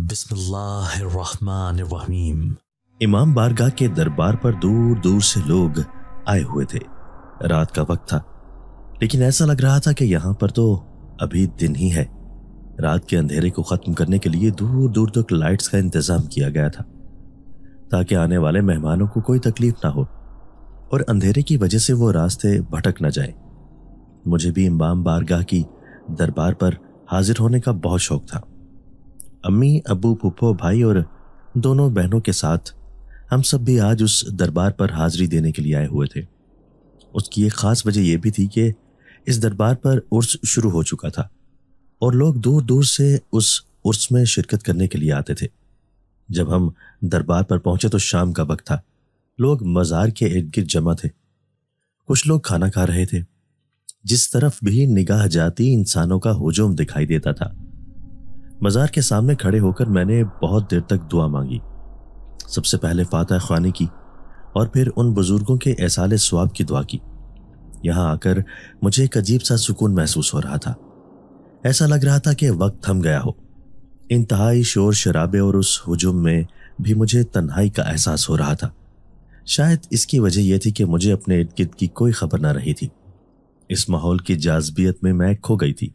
बिस्मिल्लाहिर्रहमानिर्रहीम इमाम बारगाह के दरबार पर दूर दूर से लोग आए हुए थे रात का वक्त था लेकिन ऐसा लग रहा था कि यहाँ पर तो अभी दिन ही है रात के अंधेरे को ख़त्म करने के लिए दूर दूर तक लाइट्स का इंतज़ाम किया गया था ताकि आने वाले मेहमानों को कोई तकलीफ ना हो और अंधेरे की वजह से वो रास्ते भटक ना जाए मुझे भी इमाम बारगाह की दरबार पर हाजिर होने का बहुत शौक था अम्मी अबू पुप्पो भाई और दोनों बहनों के साथ हम सब भी आज उस दरबार पर हाजिरी देने के लिए आए हुए थे उसकी एक ख़ास वजह यह भी थी कि इस दरबार पर उर्स शुरू हो चुका था और लोग दूर दूर से उस उर्स में शिरकत करने के लिए आते थे जब हम दरबार पर पहुंचे तो शाम का वक्त था लोग मज़ार के इर्द गिर्द जमा थे कुछ लोग खाना खा रहे थे जिस तरफ भी निगाह जाती इंसानों का हजूम दिखाई देता था मज़ार के सामने खड़े होकर मैंने बहुत देर तक दुआ मांगी सबसे पहले फातह खाने की और फिर उन बुज़ुर्गों के एसाले स्वाब की दुआ की यहाँ आकर मुझे एक अजीब सा सुकून महसूस हो रहा था ऐसा लग रहा था कि वक्त थम गया हो इंतहाई शोर शराबे और उस हजुम में भी मुझे तन्हाई का एहसास हो रहा था शायद इसकी वजह यह थी कि मुझे अपने इर्द गिर्द की कोई खबर ना रही थी इस माहौल की जाजबियत में मैं खो गई थी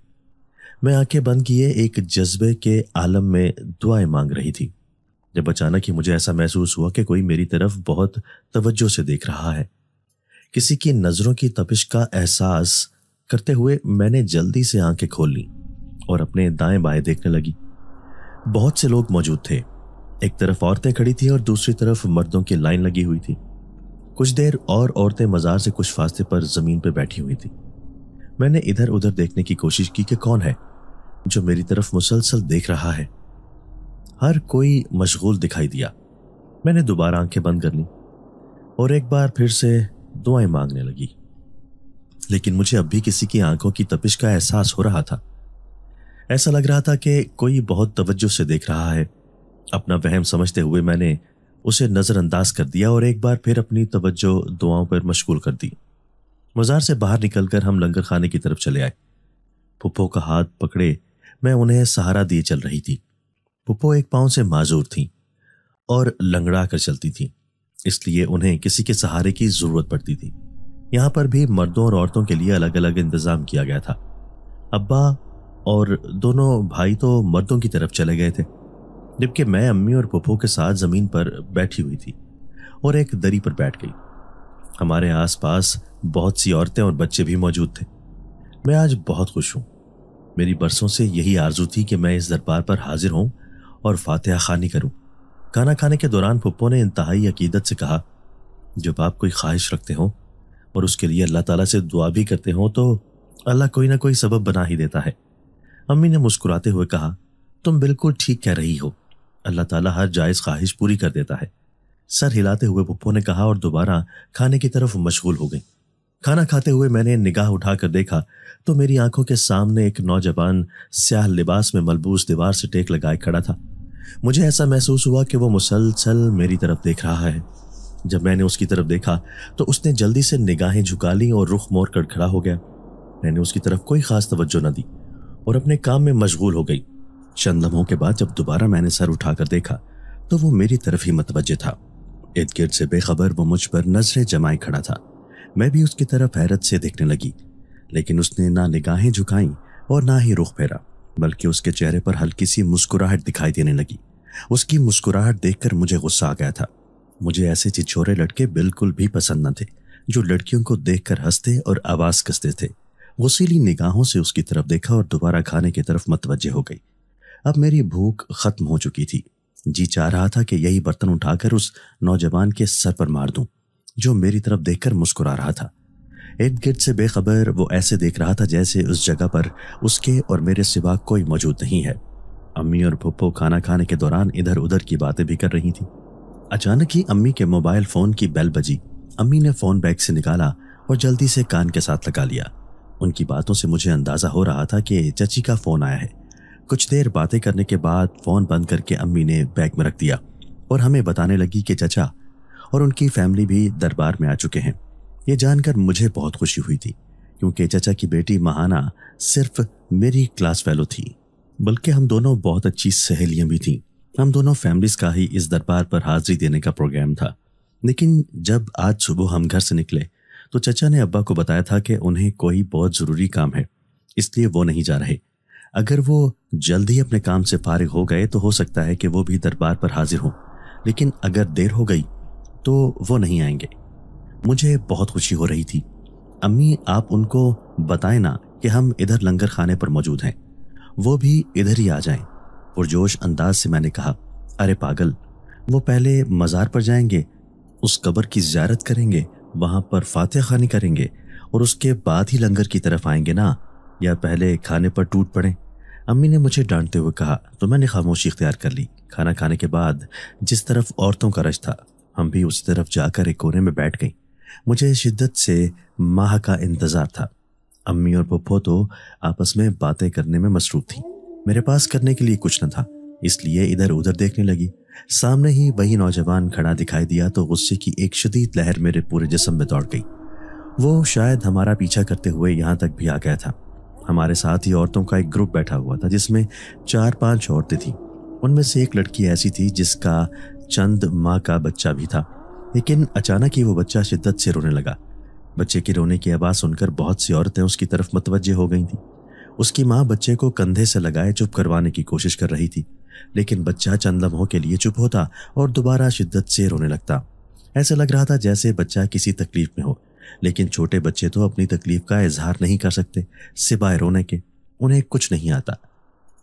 मैं आंखें बंद किए एक जज्बे के आलम में दुआएं मांग रही थी जब अचानक ही मुझे ऐसा महसूस हुआ कि कोई मेरी तरफ बहुत तवज्जो से देख रहा है किसी की नज़रों की तपिश का एहसास करते हुए मैंने जल्दी से आंखें खोल ली और अपने दाएं बाएं देखने लगी बहुत से लोग मौजूद थे एक तरफ औरतें खड़ी थीं और दूसरी तरफ मर्दों की लाइन लगी हुई थी कुछ देर और औरतें मज़ार से कुछ फासले पर ज़मीन पर बैठी हुई थी मैंने इधर उधर देखने की कोशिश की कि कौन है जो मेरी तरफ मुसलसल देख रहा है हर कोई मशगूल दिखाई दिया मैंने दोबारा आंखें बंद कर ली और एक बार फिर से दुआएं मांगने लगी लेकिन मुझे अब भी किसी की आंखों की तपिश का एहसास हो रहा था ऐसा लग रहा था कि कोई बहुत तवज्जो से देख रहा है अपना वहम समझते हुए मैंने उसे नज़रअंदाज कर दिया और एक बार फिर अपनी तवज्जो दुआओं पर मशगूल कर दी मज़ार से बाहर निकलकर हम लंगर खाने की तरफ चले आए पुप्पो का हाथ पकड़े मैं उन्हें सहारा दिए चल रही थी पुप्पो एक पाँव से माजूर थी और लंगड़ा कर चलती थी इसलिए उन्हें किसी के सहारे की ज़रूरत पड़ती थी यहां पर भी मर्दों और औरतों के लिए अलग अलग इंतज़ाम किया गया था अब्बा और दोनों भाई तो मर्दों की तरफ चले गए थे जबकि मैं अम्मी और पप्पो के साथ ज़मीन पर बैठी हुई थी और एक दरी पर बैठ गई हमारे आसपास बहुत सी औरतें और बच्चे भी मौजूद थे मैं आज बहुत खुश हूं मेरी बरसों से यही आरजू थी कि मैं इस दरबार पर हाजिर हूं और फातिहा खानी करूँ खाना खाने के दौरान पप्पो ने इंतहाई अकीदत से कहा जब आप कोई ख्वाहिश रखते हो और उसके लिए अल्लाह ताला से दुआ भी करते हो तो अल्लाह कोई ना कोई सबब बना ही देता है अम्मी ने मुस्कुराते हुए कहा तुम बिल्कुल ठीक कह रही हो अल्लाह ताला हर जायज़ ख्वाहिश पूरी कर देता है सर हिलाते हुए पुप्पो ने कहा और दोबारा खाने की तरफ मशगूल हो गई खाना खाते हुए मैंने निगाह उठाकर देखा तो मेरी आंखों के सामने एक नौजवान स्याह लिबास में मलबूस दीवार से टेक लगाए खड़ा था मुझे ऐसा महसूस हुआ कि वो मुसलसल मेरी तरफ देख रहा है जब मैंने उसकी तरफ देखा तो उसने जल्दी से निगाहें झुका ली और रुख मोड़ कर खड़ा हो गया मैंने उसकी तरफ कोई खास तवज्जो न दी और अपने काम में मशगूल हो गई चंद लम्हों के बाद जब दोबारा मैंने सर उठाकर देखा तो वो मेरी तरफ ही मतवजह था इर्द गिर्द से बेखबर वो मुझ पर नजरें जमाए खड़ा था मैं भी उसकी तरफ हैरत से देखने लगी लेकिन उसने ना निगाहें झुकाई और ना ही रुख फेरा बल्कि उसके चेहरे पर हल्की सी मुस्कुराहट दिखाई देने लगी उसकी मुस्कुराहट देखकर मुझे गुस्सा आ गया था मुझे ऐसे चिचोरे लड़के बिल्कुल भी पसंद न थे जो लड़कियों को देखकर हंसते और आवाज कसते थे गुसीली निगाहों से उसकी तरफ देखा और दोबारा खाने की तरफ मतवजह हो गई अब मेरी भूख खत्म हो चुकी थी जी चाह रहा था कि यही बर्तन उठाकर उस नौजवान के सर पर मार दूं, जो मेरी तरफ देखकर मुस्कुरा रहा था इर्द गिर्द से बेखबर वो ऐसे देख रहा था जैसे उस जगह पर उसके और मेरे सिवा कोई मौजूद नहीं है अम्मी और भुप्पो खाना खाने के दौरान इधर उधर की बातें भी कर रही थी अचानक ही अम्मी के मोबाइल फोन की बेल बजी अम्मी ने फोन बैग से निकाला और जल्दी से कान के साथ लगा लिया उनकी बातों से मुझे अंदाजा हो रहा था कि चची का फोन आया है कुछ देर बातें करने के बाद फोन बंद करके अम्मी ने बैग में रख दिया और हमें बताने लगी कि चचा और उनकी फैमिली भी दरबार में आ चुके हैं ये जानकर मुझे बहुत खुशी हुई थी क्योंकि चचा की बेटी महाना सिर्फ मेरी क्लास फेलो थी बल्कि हम दोनों बहुत अच्छी सहेलियां भी थीं हम दोनों फैमिलीज का ही इस दरबार पर हाजिरी देने का प्रोग्राम था लेकिन जब आज सुबह हम घर से निकले तो चचा ने अब्बा को बताया था कि उन्हें कोई बहुत ज़रूरी काम है इसलिए वो नहीं जा रहे अगर वो जल्द ही अपने काम से फारिग हो गए तो हो सकता है कि वो भी दरबार पर हाजिर हों लेकिन अगर देर हो गई तो वो नहीं आएंगे मुझे बहुत खुशी हो रही थी अम्मी आप उनको बताएं ना कि हम इधर लंगर खाने पर मौजूद हैं वो भी इधर ही आ जाएं पुरजोश अंदाज से मैंने कहा अरे पागल वो पहले मज़ार पर जाएंगे उस कब्र की ज्यारत करेंगे वहाँ पर फातह खानी करेंगे और उसके बाद ही लंगर की तरफ आएंगे ना या पहले खाने पर टूट पड़ें अम्मी ने मुझे डांटते हुए कहा तो मैंने खामोशी इख्तियार कर ली खाना खाने के बाद जिस तरफ औरतों का रश था हम भी उस तरफ जाकर एक कोने में बैठ गई मुझे शिद्दत से माह का इंतज़ार था अम्मी और पप्पो तो आपस में बातें करने में मसरूफ थी मेरे पास करने के लिए कुछ न था इसलिए इधर उधर देखने लगी सामने ही वही नौजवान खड़ा दिखाई दिया तो गुस्से की एक शदीद लहर मेरे पूरे जिसम में दौड़ गई वो शायद हमारा पीछा करते हुए यहाँ तक भी आ गया था हमारे साथ ही औरतों का एक ग्रुप बैठा हुआ था जिसमें चार पांच औरतें थीं उनमें से एक लड़की ऐसी थी जिसका चंद माँ का बच्चा भी था लेकिन अचानक ही वो बच्चा शिद्दत से रोने लगा बच्चे की रोने की आवाज़ सुनकर बहुत सी औरतें उसकी तरफ मतवजह हो गई थी उसकी माँ बच्चे को कंधे से लगाए चुप करवाने की कोशिश कर रही थी लेकिन बच्चा चंद लम्हों के लिए चुप होता और दोबारा शिद्दत से रोने लगता ऐसा लग रहा था जैसे बच्चा किसी तकलीफ में हो लेकिन छोटे बच्चे तो अपनी तकलीफ का इजहार नहीं कर सकते सिवाय रोने के उन्हें कुछ नहीं आता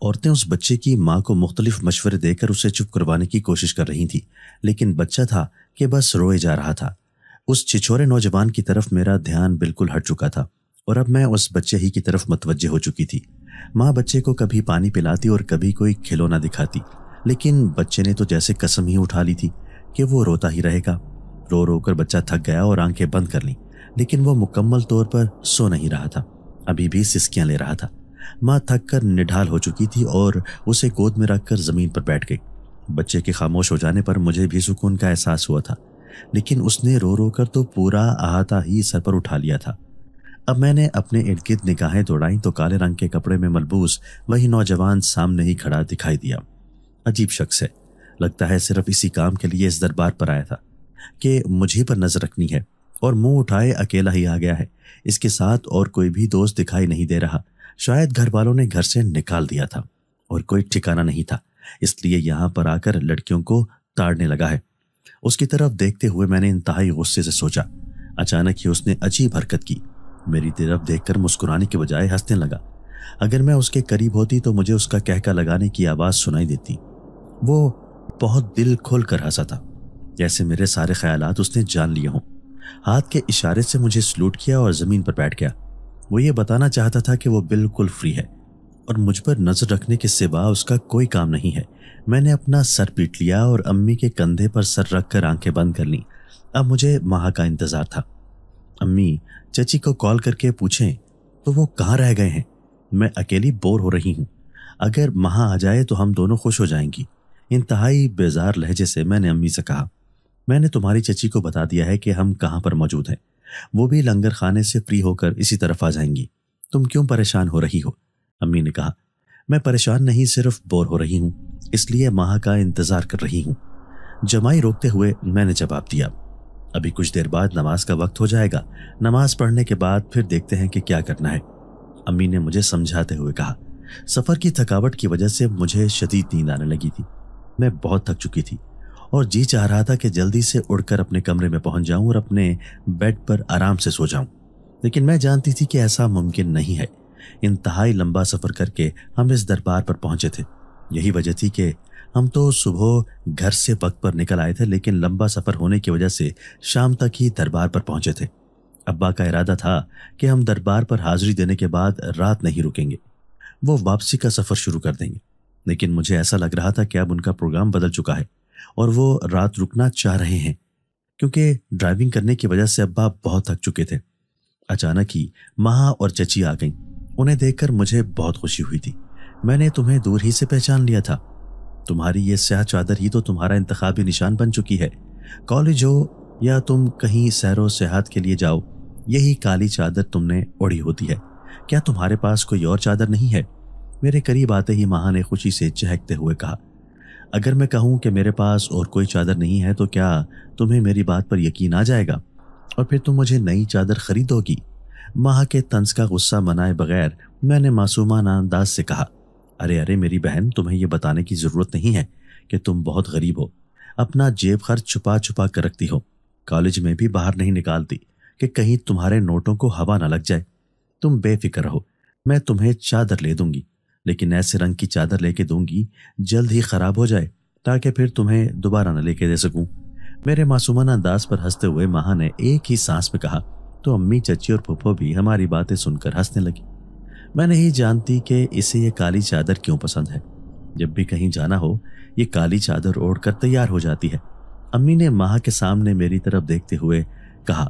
औरतें उस बच्चे की माँ को मुख्तलिफ मशवरे देकर उसे चुप करवाने की कोशिश कर रही थी लेकिन बच्चा था कि बस रोए जा रहा था उस छिछोरे नौजवान की तरफ मेरा ध्यान बिल्कुल हट चुका था और अब मैं उस बच्चे ही की तरफ मतवजह हो चुकी थी माँ बच्चे को कभी पानी पिलाती और कभी कोई खिलौना दिखाती लेकिन बच्चे ने तो जैसे कसम ही उठा ली थी कि वो रोता ही रहेगा रो रो कर बच्चा थक गया और आंखें बंद कर लीं लेकिन वो मुकम्मल तौर पर सो नहीं रहा था अभी भी सिस्कियां ले रहा था माँ थक कर निढाल हो चुकी थी और उसे गोद में रखकर ज़मीन पर बैठ गई बच्चे के खामोश हो जाने पर मुझे भी सुकून का एहसास हुआ था लेकिन उसने रो रो कर तो पूरा अहाता ही सर पर उठा लिया था अब मैंने अपने इर्द गिर्द निगाहें दौड़ाई तो काले रंग के कपड़े में मलबूस वही नौजवान सामने ही खड़ा दिखाई दिया अजीब शख्स है लगता है सिर्फ इसी काम के लिए इस दरबार पर आया था कि मुझे पर नज़र रखनी है और मुंह उठाए अकेला ही आ गया है इसके साथ और कोई भी दोस्त दिखाई नहीं दे रहा शायद घर वालों ने घर से निकाल दिया था और कोई ठिकाना नहीं था इसलिए यहाँ पर आकर लड़कियों को ताड़ने लगा है उसकी तरफ देखते हुए मैंने इंतहाई गुस्से से सोचा अचानक ही उसने अजीब हरकत की मेरी तरफ देखकर मुस्कुराने के बजाय हंसने लगा अगर मैं उसके करीब होती तो मुझे उसका कहका लगाने की आवाज़ सुनाई देती वो बहुत दिल खोल कर हंसा था जैसे मेरे सारे ख्यालात उसने जान लिए हों हाथ के इशारे से मुझे सलूट किया और ज़मीन पर बैठ गया वो ये बताना चाहता था कि वो बिल्कुल फ्री है और मुझ पर नज़र रखने के सिवा उसका कोई काम नहीं है मैंने अपना सर पीट लिया और अम्मी के कंधे पर सर रख कर आंखें बंद कर लीं अब मुझे महा का इंतज़ार था अम्मी चची को कॉल करके पूछें तो वो कहाँ रह गए हैं मैं अकेली बोर हो रही हूँ अगर महा आ जाए तो हम दोनों खुश हो जाएंगी इंतहाई बेजार लहजे से मैंने अम्मी से कहा मैंने तुम्हारी चची को बता दिया है कि हम कहाँ पर मौजूद हैं वो भी लंगर खाने से फ्री होकर इसी तरफ आ जाएंगी तुम क्यों परेशान हो रही हो अम्मी ने कहा मैं परेशान नहीं सिर्फ बोर हो रही हूँ इसलिए माह का इंतजार कर रही हूँ जमाई रोकते हुए मैंने जवाब दिया अभी कुछ देर बाद नमाज का वक्त हो जाएगा नमाज पढ़ने के बाद फिर देखते हैं कि क्या करना है अम्मी ने मुझे समझाते हुए कहा सफर की थकावट की वजह से मुझे शदीद नींद आने लगी थी मैं बहुत थक चुकी थी और जी चाह रहा था कि जल्दी से उड़कर अपने कमरे में पहुंच जाऊं और अपने बेड पर आराम से सो जाऊं लेकिन मैं जानती थी कि ऐसा मुमकिन नहीं है इंतहाई लंबा सफ़र करके हम इस दरबार पर पहुंचे थे यही वजह थी कि हम तो सुबह घर से वक्त पर निकल आए थे लेकिन लंबा सफ़र होने की वजह से शाम तक ही दरबार पर पहुंचे थे अब्बा का इरादा था कि हम दरबार पर हाजिरी देने के बाद रात नहीं रुकेंगे वो वापसी का सफ़र शुरू कर देंगे लेकिन मुझे ऐसा लग रहा था कि अब उनका प्रोग्राम बदल चुका है और वो रात रुकना चाह रहे हैं क्योंकि ड्राइविंग करने की वजह से अब्बा बहुत थक चुके थे अचानक ही महा और चची आ गईं उन्हें देखकर मुझे बहुत खुशी हुई थी मैंने तुम्हें दूर ही से पहचान लिया था तुम्हारी ये स्याह चादर ही तो तुम्हारा इंतबी निशान बन चुकी है कॉलेज हो या तुम कहीं सैर सेहत के लिए जाओ यही काली चादर तुमने ओढ़ी होती है क्या तुम्हारे पास कोई और चादर नहीं है मेरे करीब आते ही महा ने खुशी से चहकते हुए कहा अगर मैं कहूँ कि मेरे पास और कोई चादर नहीं है तो क्या तुम्हें मेरी बात पर यकीन आ जाएगा और फिर तुम मुझे नई चादर खरीदोगी माह के तंज का गुस्सा मनाए बगैर मैंने मासूमाना अंदाज से कहा अरे अरे मेरी बहन तुम्हें यह बताने की ज़रूरत नहीं है कि तुम बहुत गरीब हो अपना जेब खर्च छुपा छुपा कर रखती हो कॉलेज में भी बाहर नहीं निकालती कि कहीं तुम्हारे नोटों को हवा ना लग जाए तुम बेफिक्र रहो मैं तुम्हें चादर ले दूंगी लेकिन ऐसे रंग की चादर लेके दूंगी जल्द ही ख़राब हो जाए ताकि फिर तुम्हें दोबारा न लेके दे सकूं मेरे मासूमाना अंदाज पर हंसते हुए महा ने एक ही सांस में कहा तो अम्मी चची और पुप्पो भी हमारी बातें सुनकर हंसने लगी मैं नहीं जानती कि इसे ये काली चादर क्यों पसंद है जब भी कहीं जाना हो ये काली चादर ओढ़कर तैयार हो जाती है अम्मी ने महा के सामने मेरी तरफ देखते हुए कहा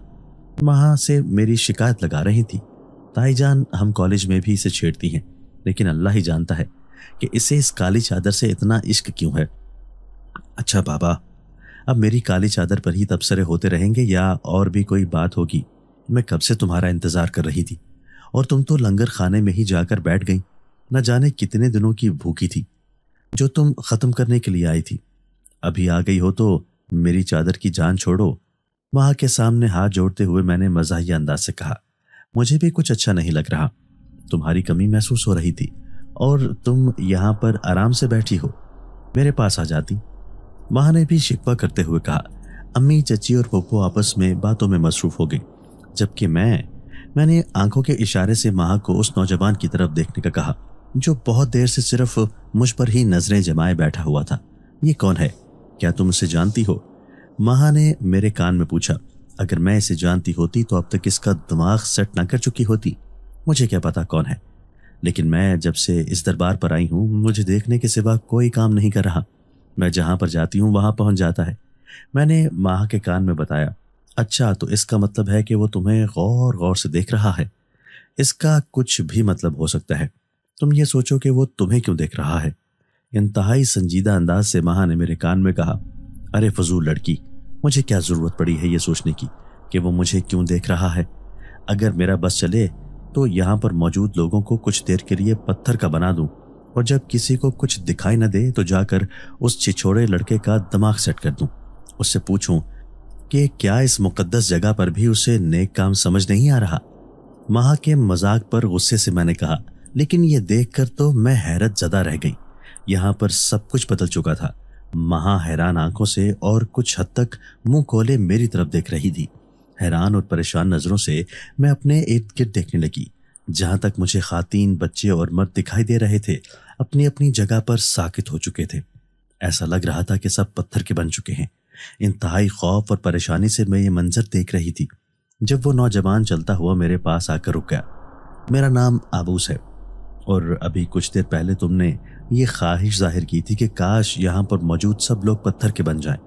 महा से मेरी शिकायत लगा रही थी ताईजान हम कॉलेज में भी इसे छेड़ती हैं लेकिन अल्लाह ही जानता है कि इसे इस काली चादर से इतना इश्क क्यों है अच्छा बाबा अब मेरी काली चादर पर ही तबसरे होते रहेंगे या और भी कोई बात होगी मैं कब से तुम्हारा इंतज़ार कर रही थी और तुम तो लंगर खाने में ही जाकर बैठ गई न जाने कितने दिनों की भूखी थी जो तुम ख़त्म करने के लिए आई थी अभी आ गई हो तो मेरी चादर की जान छोड़ो वहां के सामने हाथ जोड़ते हुए मैंने मजाही अंदाज से कहा मुझे भी कुछ अच्छा नहीं लग रहा तुम्हारी कमी महसूस हो रही थी और तुम यहां पर आराम से बैठी हो मेरे पास आ जाती माँ ने भी शिकवा करते हुए कहा अम्मी चची और पोपो आपस में बातों में मसरूफ हो गए जबकि मैं मैंने आंखों के इशारे से माँ को उस नौजवान की तरफ देखने का कहा जो बहुत देर से सिर्फ मुझ पर ही नजरें जमाए बैठा हुआ था ये कौन है क्या तुम इसे जानती हो महा ने मेरे कान में पूछा अगर मैं इसे जानती होती तो अब तक इसका दिमाग सेट ना कर चुकी होती मुझे क्या पता कौन है लेकिन मैं जब से इस दरबार पर आई हूँ मुझे देखने के सिवा कोई काम नहीं कर रहा मैं जहाँ पर जाती हूँ वहाँ पहुँच जाता है मैंने माँ के कान में बताया अच्छा तो इसका मतलब है कि वो तुम्हें गौर गौर से देख रहा है इसका कुछ भी मतलब हो सकता है तुम ये सोचो कि वो तुम्हें क्यों देख रहा है इंतहाई संजीदा अंदाज से महा ने मेरे कान में कहा अरे फजूल लड़की मुझे क्या ज़रूरत पड़ी है ये सोचने की कि वो मुझे क्यों देख रहा है अगर मेरा बस चले तो यहाँ पर मौजूद लोगों को कुछ देर के लिए पत्थर का बना दूं और जब किसी को कुछ दिखाई न दे तो जाकर उस छिछोड़े लड़के का दिमाग सेट कर दूं उससे पूछूं कि क्या इस मुकद्दस जगह पर भी उसे नेक काम समझ नहीं आ रहा महा के मजाक पर गुस्से से मैंने कहा लेकिन यह देखकर तो मैं हैरत ज़दा रह गई यहाँ पर सब कुछ बदल चुका था महा हैरान आंखों से और कुछ हद तक मुंह खोले मेरी तरफ देख रही थी हैरान और परेशान नज़रों से मैं अपने इर्द गिर्द देखने लगी जहाँ तक मुझे खातीन बच्चे और मर्द दिखाई दे रहे थे अपनी अपनी जगह पर साकित हो चुके थे ऐसा लग रहा था कि सब पत्थर के बन चुके हैं इंतहाई खौफ और परेशानी से मैं ये मंजर देख रही थी जब वो नौजवान चलता हुआ मेरे पास आकर रुक गया मेरा नाम आबूस है और अभी कुछ देर पहले तुमने ये ख्वाहिश जाहिर की थी कि काश यहाँ पर मौजूद सब लोग पत्थर के बन जाएं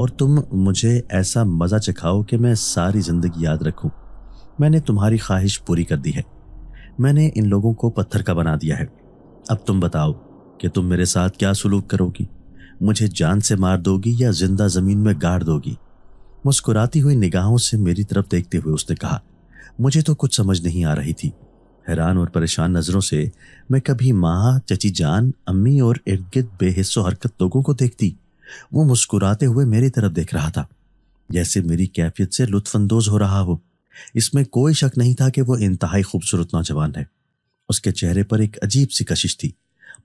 और तुम मुझे ऐसा मज़ा चखाओ कि मैं सारी ज़िंदगी याद रखूं। मैंने तुम्हारी ख्वाहिश पूरी कर दी है मैंने इन लोगों को पत्थर का बना दिया है अब तुम बताओ कि तुम मेरे साथ क्या सलूक करोगी मुझे जान से मार दोगी या जिंदा ज़मीन में गाड़ दोगी मुस्कुराती हुई निगाहों से मेरी तरफ देखते हुए उसने कहा मुझे तो कुछ समझ नहीं आ रही थी हैरान और परेशान नज़रों से मैं कभी माँ चची जान अम्मी और इर्द गिर्द बेहिस्सो हरकत लोगों को देखती वो मुस्कुराते हुए मेरी तरफ देख रहा था जैसे मेरी कैफियत से लुत्फानंदोज हो रहा हो इसमें कोई शक नहीं था कि वो इंतहाई खूबसूरत नौजवान है उसके चेहरे पर एक अजीब सी कशिश थी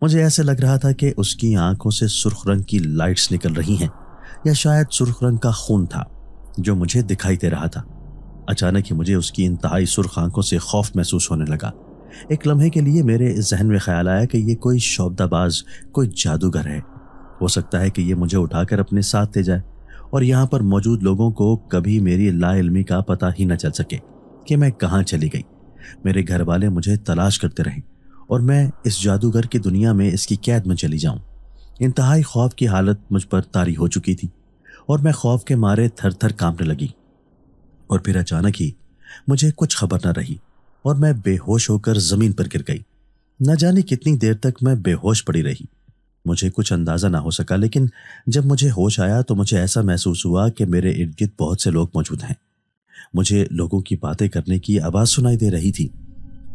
मुझे ऐसे लग रहा था कि उसकी आंखों से सुर्ख रंग की लाइट्स निकल रही हैं या शायद सुर्ख रंग का खून था जो मुझे दिखाई दे रहा था अचानक ही मुझे उसकी इंतहाई सुर्ख आंखों से खौफ महसूस होने लगा एक लम्हे के लिए मेरे जहन में ख्याल आया कि ये कोई शौबदाबाज कोई जादूगर है हो सकता है कि ये मुझे उठाकर अपने साथ ले जाए और यहाँ पर मौजूद लोगों को कभी मेरी लाइलमी का पता ही न चल सके कि मैं कहाँ चली गई मेरे घर वाले मुझे तलाश करते रहे और मैं इस जादूगर की दुनिया में इसकी कैद में चली जाऊँ इंतहाई खौफ की हालत मुझ पर तारी हो चुकी थी और मैं खौफ के मारे थर थर कांपने लगी और फिर अचानक ही मुझे कुछ खबर न रही और मैं बेहोश होकर ज़मीन पर गिर गई न जाने कितनी देर तक मैं बेहोश पड़ी रही मुझे कुछ अंदाज़ा ना हो सका लेकिन जब मुझे होश आया तो मुझे ऐसा महसूस हुआ कि मेरे इर्द गिर्द बहुत से लोग मौजूद हैं मुझे लोगों की बातें करने की आवाज़ सुनाई दे रही थी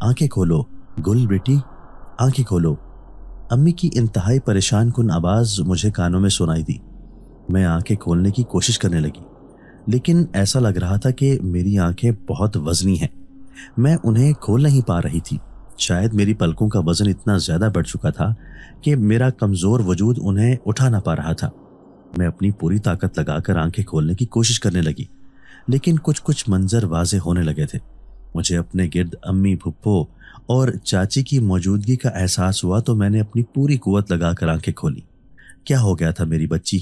आंखें खोलो गुल बेटी आंखें खोलो अम्मी की इंतहाई परेशान कन आवाज़ मुझे कानों में सुनाई दी मैं आंखें खोलने की कोशिश करने लगी लेकिन ऐसा लग रहा था कि मेरी आंखें बहुत वजनी हैं मैं उन्हें खोल नहीं पा रही थी शायद मेरी पलकों का वजन इतना ज्यादा बढ़ चुका था कि मेरा कमजोर वजूद उन्हें उठा ना पा रहा था मैं अपनी पूरी ताकत लगाकर आंखें खोलने की कोशिश करने लगी लेकिन कुछ कुछ मंजर वाजे होने लगे थे मुझे अपने गिरद अम्मी भुप्पो और चाची की मौजूदगी का एहसास हुआ तो मैंने अपनी पूरी कुवत लगाकर आंखें खोली क्या हो गया था मेरी बच्ची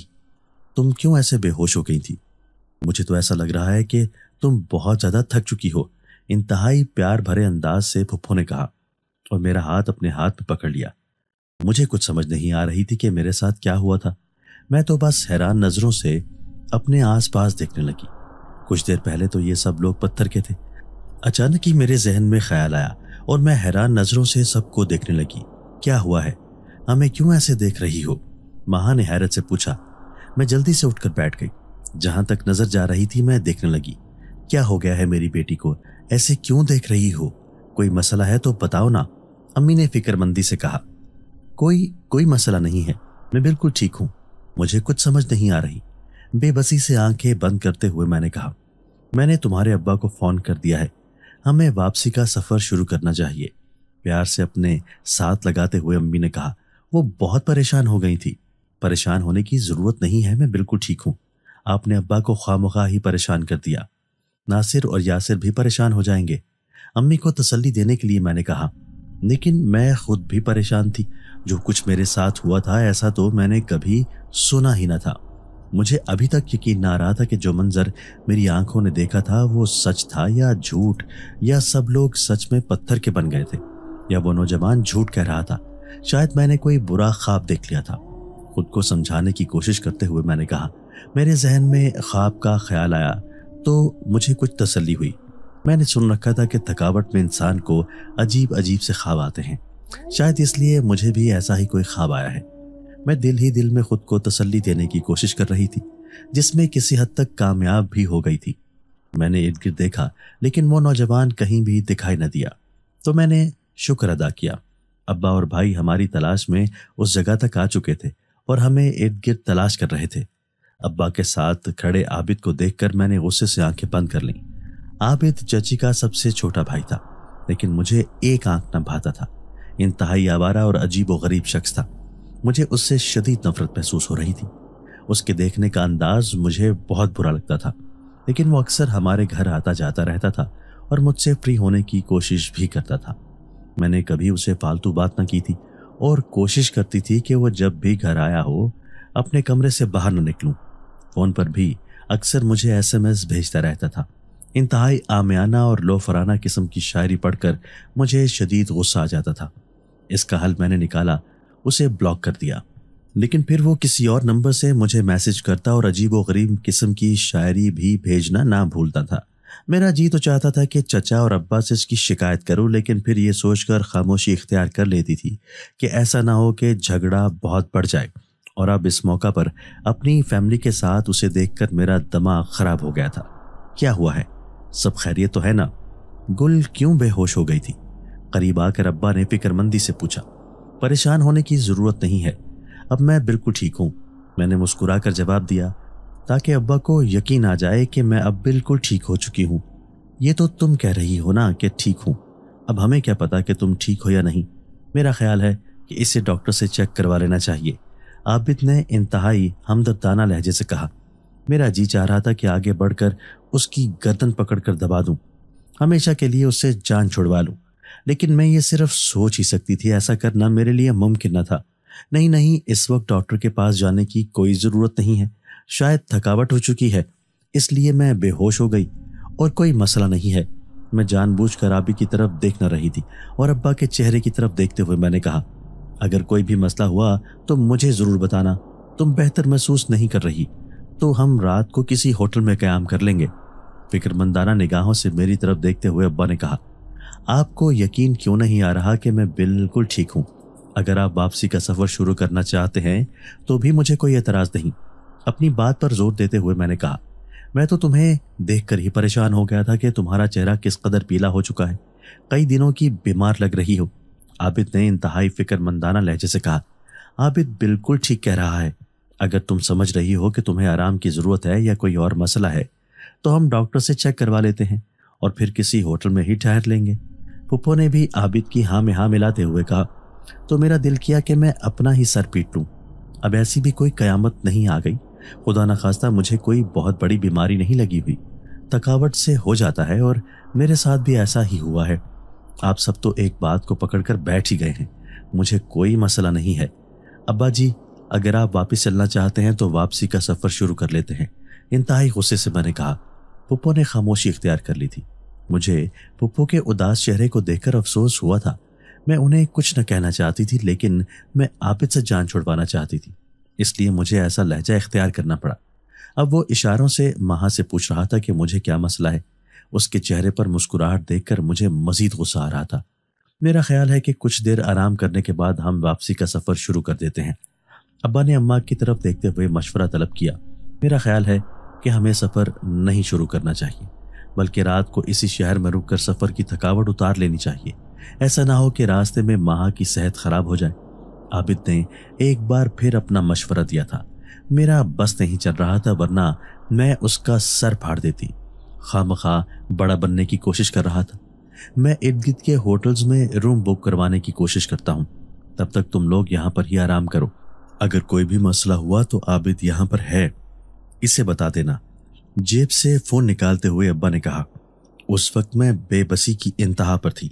तुम क्यों ऐसे बेहोश हो गई थी मुझे तो ऐसा लग रहा है कि तुम बहुत ज़्यादा थक चुकी हो इंतहाई प्यार भरे अंदाज से फुप्पो ने कहा और मेरा हाथ अपने हाथ में पकड़ लिया मुझे कुछ समझ नहीं आ रही थी कि मेरे साथ क्या हुआ था मैं तो बस हैरान नज़रों से अपने आसपास देखने लगी कुछ देर पहले तो ये सब लोग पत्थर के थे अचानक ही मेरे जहन में ख्याल आया और मैं हैरान नज़रों से सबको देखने लगी क्या हुआ है हमें क्यों ऐसे देख रही हो महा ने हैरत से पूछा मैं जल्दी से उठकर बैठ गई जहां तक नजर जा रही थी मैं देखने लगी क्या हो गया है मेरी बेटी को ऐसे क्यों देख रही हो कोई मसला है तो बताओ ना अम्मी ने फिक्रमंदी से कहा कोई कोई मसला नहीं है मैं बिल्कुल ठीक हूं मुझे कुछ समझ नहीं आ रही बेबसी से आंखें बंद करते हुए मैंने कहा मैंने तुम्हारे अब्बा को फ़ोन कर दिया है हमें वापसी का सफ़र शुरू करना चाहिए प्यार से अपने साथ लगाते हुए अम्मी ने कहा वो बहुत परेशान हो गई थी परेशान होने की ज़रूरत नहीं है मैं बिल्कुल ठीक हूँ आपने अब्बा को खामखा ही परेशान कर दिया नासिर और यासिर भी परेशान हो जाएंगे अम्मी को तसल्ली देने के लिए मैंने कहा लेकिन मैं खुद भी परेशान थी जो कुछ मेरे साथ हुआ था ऐसा तो मैंने कभी सुना ही ना था मुझे अभी तक यकीन ना रहा था कि जो मंजर मेरी आंखों ने देखा था वो सच था या झूठ या सब लोग सच में पत्थर के बन गए थे या वो नौजवान झूठ कह रहा था शायद मैंने कोई बुरा ख्वाब देख लिया था खुद को समझाने की कोशिश करते हुए मैंने कहा मेरे जहन में ख्वाब का ख्याल आया तो मुझे कुछ तसल्ली हुई मैंने सुन रखा था कि थकावट में इंसान को अजीब अजीब से ख्वाब आते हैं शायद इसलिए मुझे भी ऐसा ही कोई ख्वाब आया है मैं दिल ही दिल में खुद को तसल्ली देने की कोशिश कर रही थी जिसमें किसी हद तक कामयाब भी हो गई थी मैंने इर्द गिर्द देखा लेकिन वो नौजवान कहीं भी दिखाई न दिया तो मैंने शुक्र अदा किया अब्बा और भाई हमारी तलाश में उस जगह तक आ चुके थे और हमें इर्द गिर्द तलाश कर रहे थे अब्बा के साथ खड़े आबिद को देखकर मैंने गुस्से से आंखें बंद कर लीं आबिद जजी का सबसे छोटा भाई था लेकिन मुझे एक आंख न भाता था इंतहाई आवारा और अजीब व गरीब शख्स था मुझे उससे शदीद नफरत महसूस हो रही थी उसके देखने का अंदाज मुझे बहुत बुरा लगता था लेकिन वो अक्सर हमारे घर आता जाता रहता था और मुझसे फ्री होने की कोशिश भी करता था मैंने कभी उसे फालतू बात न की थी और कोशिश करती थी कि वो जब भी घर आया हो अपने कमरे से बाहर न निकलूं। फ़ोन पर भी अक्सर मुझे एसएमएस भेजता रहता था इंतहाई आमियाना और लोफराना किस्म की शायरी पढ़कर मुझे शदीद गुस्सा आ जाता था इसका हल मैंने निकाला उसे ब्लॉक कर दिया लेकिन फिर वो किसी और नंबर से मुझे मैसेज करता और अजीब व गरीब किस्म की शायरी भी भेजना ना भूलता था मेरा जी तो चाहता था कि चचा और अब्बा से इसकी शिकायत करूं लेकिन फिर ये सोचकर खामोशी इख्तियार कर लेती थी कि ऐसा ना हो कि झगड़ा बहुत बढ़ जाए और अब इस मौका पर अपनी फैमिली के साथ उसे देखकर मेरा दिमाग ख़राब हो गया था क्या हुआ है सब खैरियत तो है ना गुल क्यों बेहोश हो गई थी करीब आकर अब्बा ने फिक्रमंदी से पूछा परेशान होने की ज़रूरत नहीं है अब मैं बिल्कुल ठीक हूँ मैंने मुस्कुराकर जवाब दिया ताकि अब्बा को यकीन आ जाए कि मैं अब बिल्कुल ठीक हो चुकी हूँ ये तो तुम कह रही हो ना कि ठीक हूँ अब हमें क्या पता कि तुम ठीक हो या नहीं मेरा ख्याल है कि इसे डॉक्टर से चेक करवा लेना चाहिए आबिद ने इंतहाई हमदर्दाना लहजे से कहा मेरा जी चाह रहा था कि आगे बढ़कर उसकी गर्दन पकड़कर दबा दूं हमेशा के लिए उससे जान छुड़वा लूं लेकिन मैं ये सिर्फ सोच ही सकती थी ऐसा करना मेरे लिए मुमकिन न था नहीं नहीं इस वक्त डॉक्टर के पास जाने की कोई ज़रूरत नहीं है शायद थकावट हो चुकी है इसलिए मैं बेहोश हो गई और कोई मसला नहीं है मैं जानबूझ कर आबी की तरफ देख न रही थी और अब्बा के चेहरे की तरफ देखते हुए मैंने कहा अगर कोई भी मसला हुआ तो मुझे ज़रूर बताना तुम बेहतर महसूस नहीं कर रही तो हम रात को किसी होटल में क्याम कर लेंगे फिक्रमंदाना निगाहों से मेरी तरफ देखते हुए अब्बा ने कहा आपको यकीन क्यों नहीं आ रहा कि मैं बिल्कुल ठीक हूँ अगर आप वापसी का सफ़र शुरू करना चाहते हैं तो भी मुझे कोई एतराज़ नहीं अपनी बात पर जोर देते हुए मैंने कहा मैं तो तुम्हें देखकर ही परेशान हो गया था कि तुम्हारा चेहरा किस कदर पीला हो चुका है कई दिनों की बीमार लग रही हो आबिद ने इंतहाई फिक्रमंदाना लहजे से कहा आबिद बिल्कुल ठीक कह रहा है अगर तुम समझ रही हो कि तुम्हें आराम की ज़रूरत है या कोई और मसला है तो हम डॉक्टर से चेक करवा लेते हैं और फिर किसी होटल में ही ठहर लेंगे पुप्पो ने भी आबिद की हाँ में हाँ मिलाते हुए कहा तो मेरा दिल किया कि मैं अपना ही सर पीट लूँ अब ऐसी भी कोई कयामत नहीं आ गई खुदा न खास्ता मुझे कोई बहुत बड़ी बीमारी नहीं लगी हुई थकावट से हो जाता है और मेरे साथ भी ऐसा ही हुआ है आप सब तो एक बात को पकड़कर बैठ ही गए हैं मुझे कोई मसला नहीं है अब्बा जी अगर आप वापस चलना चाहते हैं तो वापसी का सफ़र शुरू कर लेते हैं इंतहाई गुस्से से मैंने कहा पुप्पो ने खामोशी इख्तियार कर ली थी मुझे पुप्पो के उदास चेहरे को देखकर अफसोस हुआ था मैं उन्हें कुछ न कहना चाहती थी लेकिन मैं आपद से जान छुड़वाना चाहती थी इसलिए मुझे ऐसा लहजा इख्तियार करना पड़ा अब वो इशारों से महा से पूछ रहा था कि मुझे क्या मसला है उसके चेहरे पर मुस्कुराहट देखकर मुझे मजीद गुस्सा आ रहा था मेरा ख्याल है कि कुछ देर आराम करने के बाद हम वापसी का सफ़र शुरू कर देते हैं अब्बा ने अम्मा की तरफ देखते हुए मशवरा तलब किया मेरा ख्याल है कि हमें सफ़र नहीं शुरू करना चाहिए बल्कि रात को इसी शहर में रुक कर सफ़र की थकावट उतार लेनी चाहिए ऐसा ना हो कि रास्ते में महा की सेहत ख़राब हो जाए आबिद ने एक बार फिर अपना मशवरा दिया था मेरा बस नहीं चल रहा था वरना मैं उसका सर फाड़ देती खाम खा बड़ा बनने की कोशिश कर रहा था मैं इर्द गिर्द के होटल्स में रूम बुक करवाने की कोशिश करता हूँ तब तक तुम लोग यहाँ पर ही आराम करो अगर कोई भी मसला हुआ तो आबिद यहाँ पर है इसे बता देना जेब से फोन निकालते हुए अब्बा ने कहा उस वक्त मैं बेबसी की इंतहा पर थी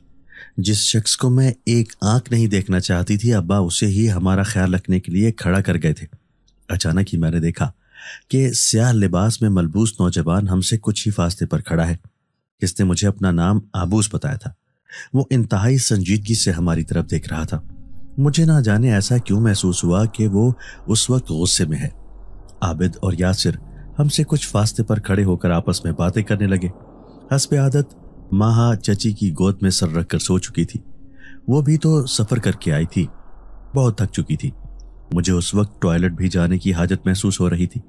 जिस शख्स को मैं एक आंख नहीं देखना चाहती थी अब्बा उसे ही हमारा ख्याल रखने के लिए खड़ा कर गए थे अचानक ही मैंने देखा कि सियाह लिबास में मलबूस नौजवान हमसे कुछ ही फासले पर खड़ा है इसने मुझे अपना नाम आबूस बताया था वो इंतहाई संजीदगी से हमारी तरफ देख रहा था मुझे ना जाने ऐसा क्यों महसूस हुआ कि वो उस वक्त गुस्से में है आबिद और यासिर हमसे कुछ फास्ते पर खड़े होकर आपस में बातें करने लगे हंसब आदत माहा चची की गोद में सर रख कर सो चुकी थी वो भी तो सफ़र करके आई थी बहुत थक चुकी थी मुझे उस वक्त टॉयलेट भी जाने की हाजत महसूस हो रही थी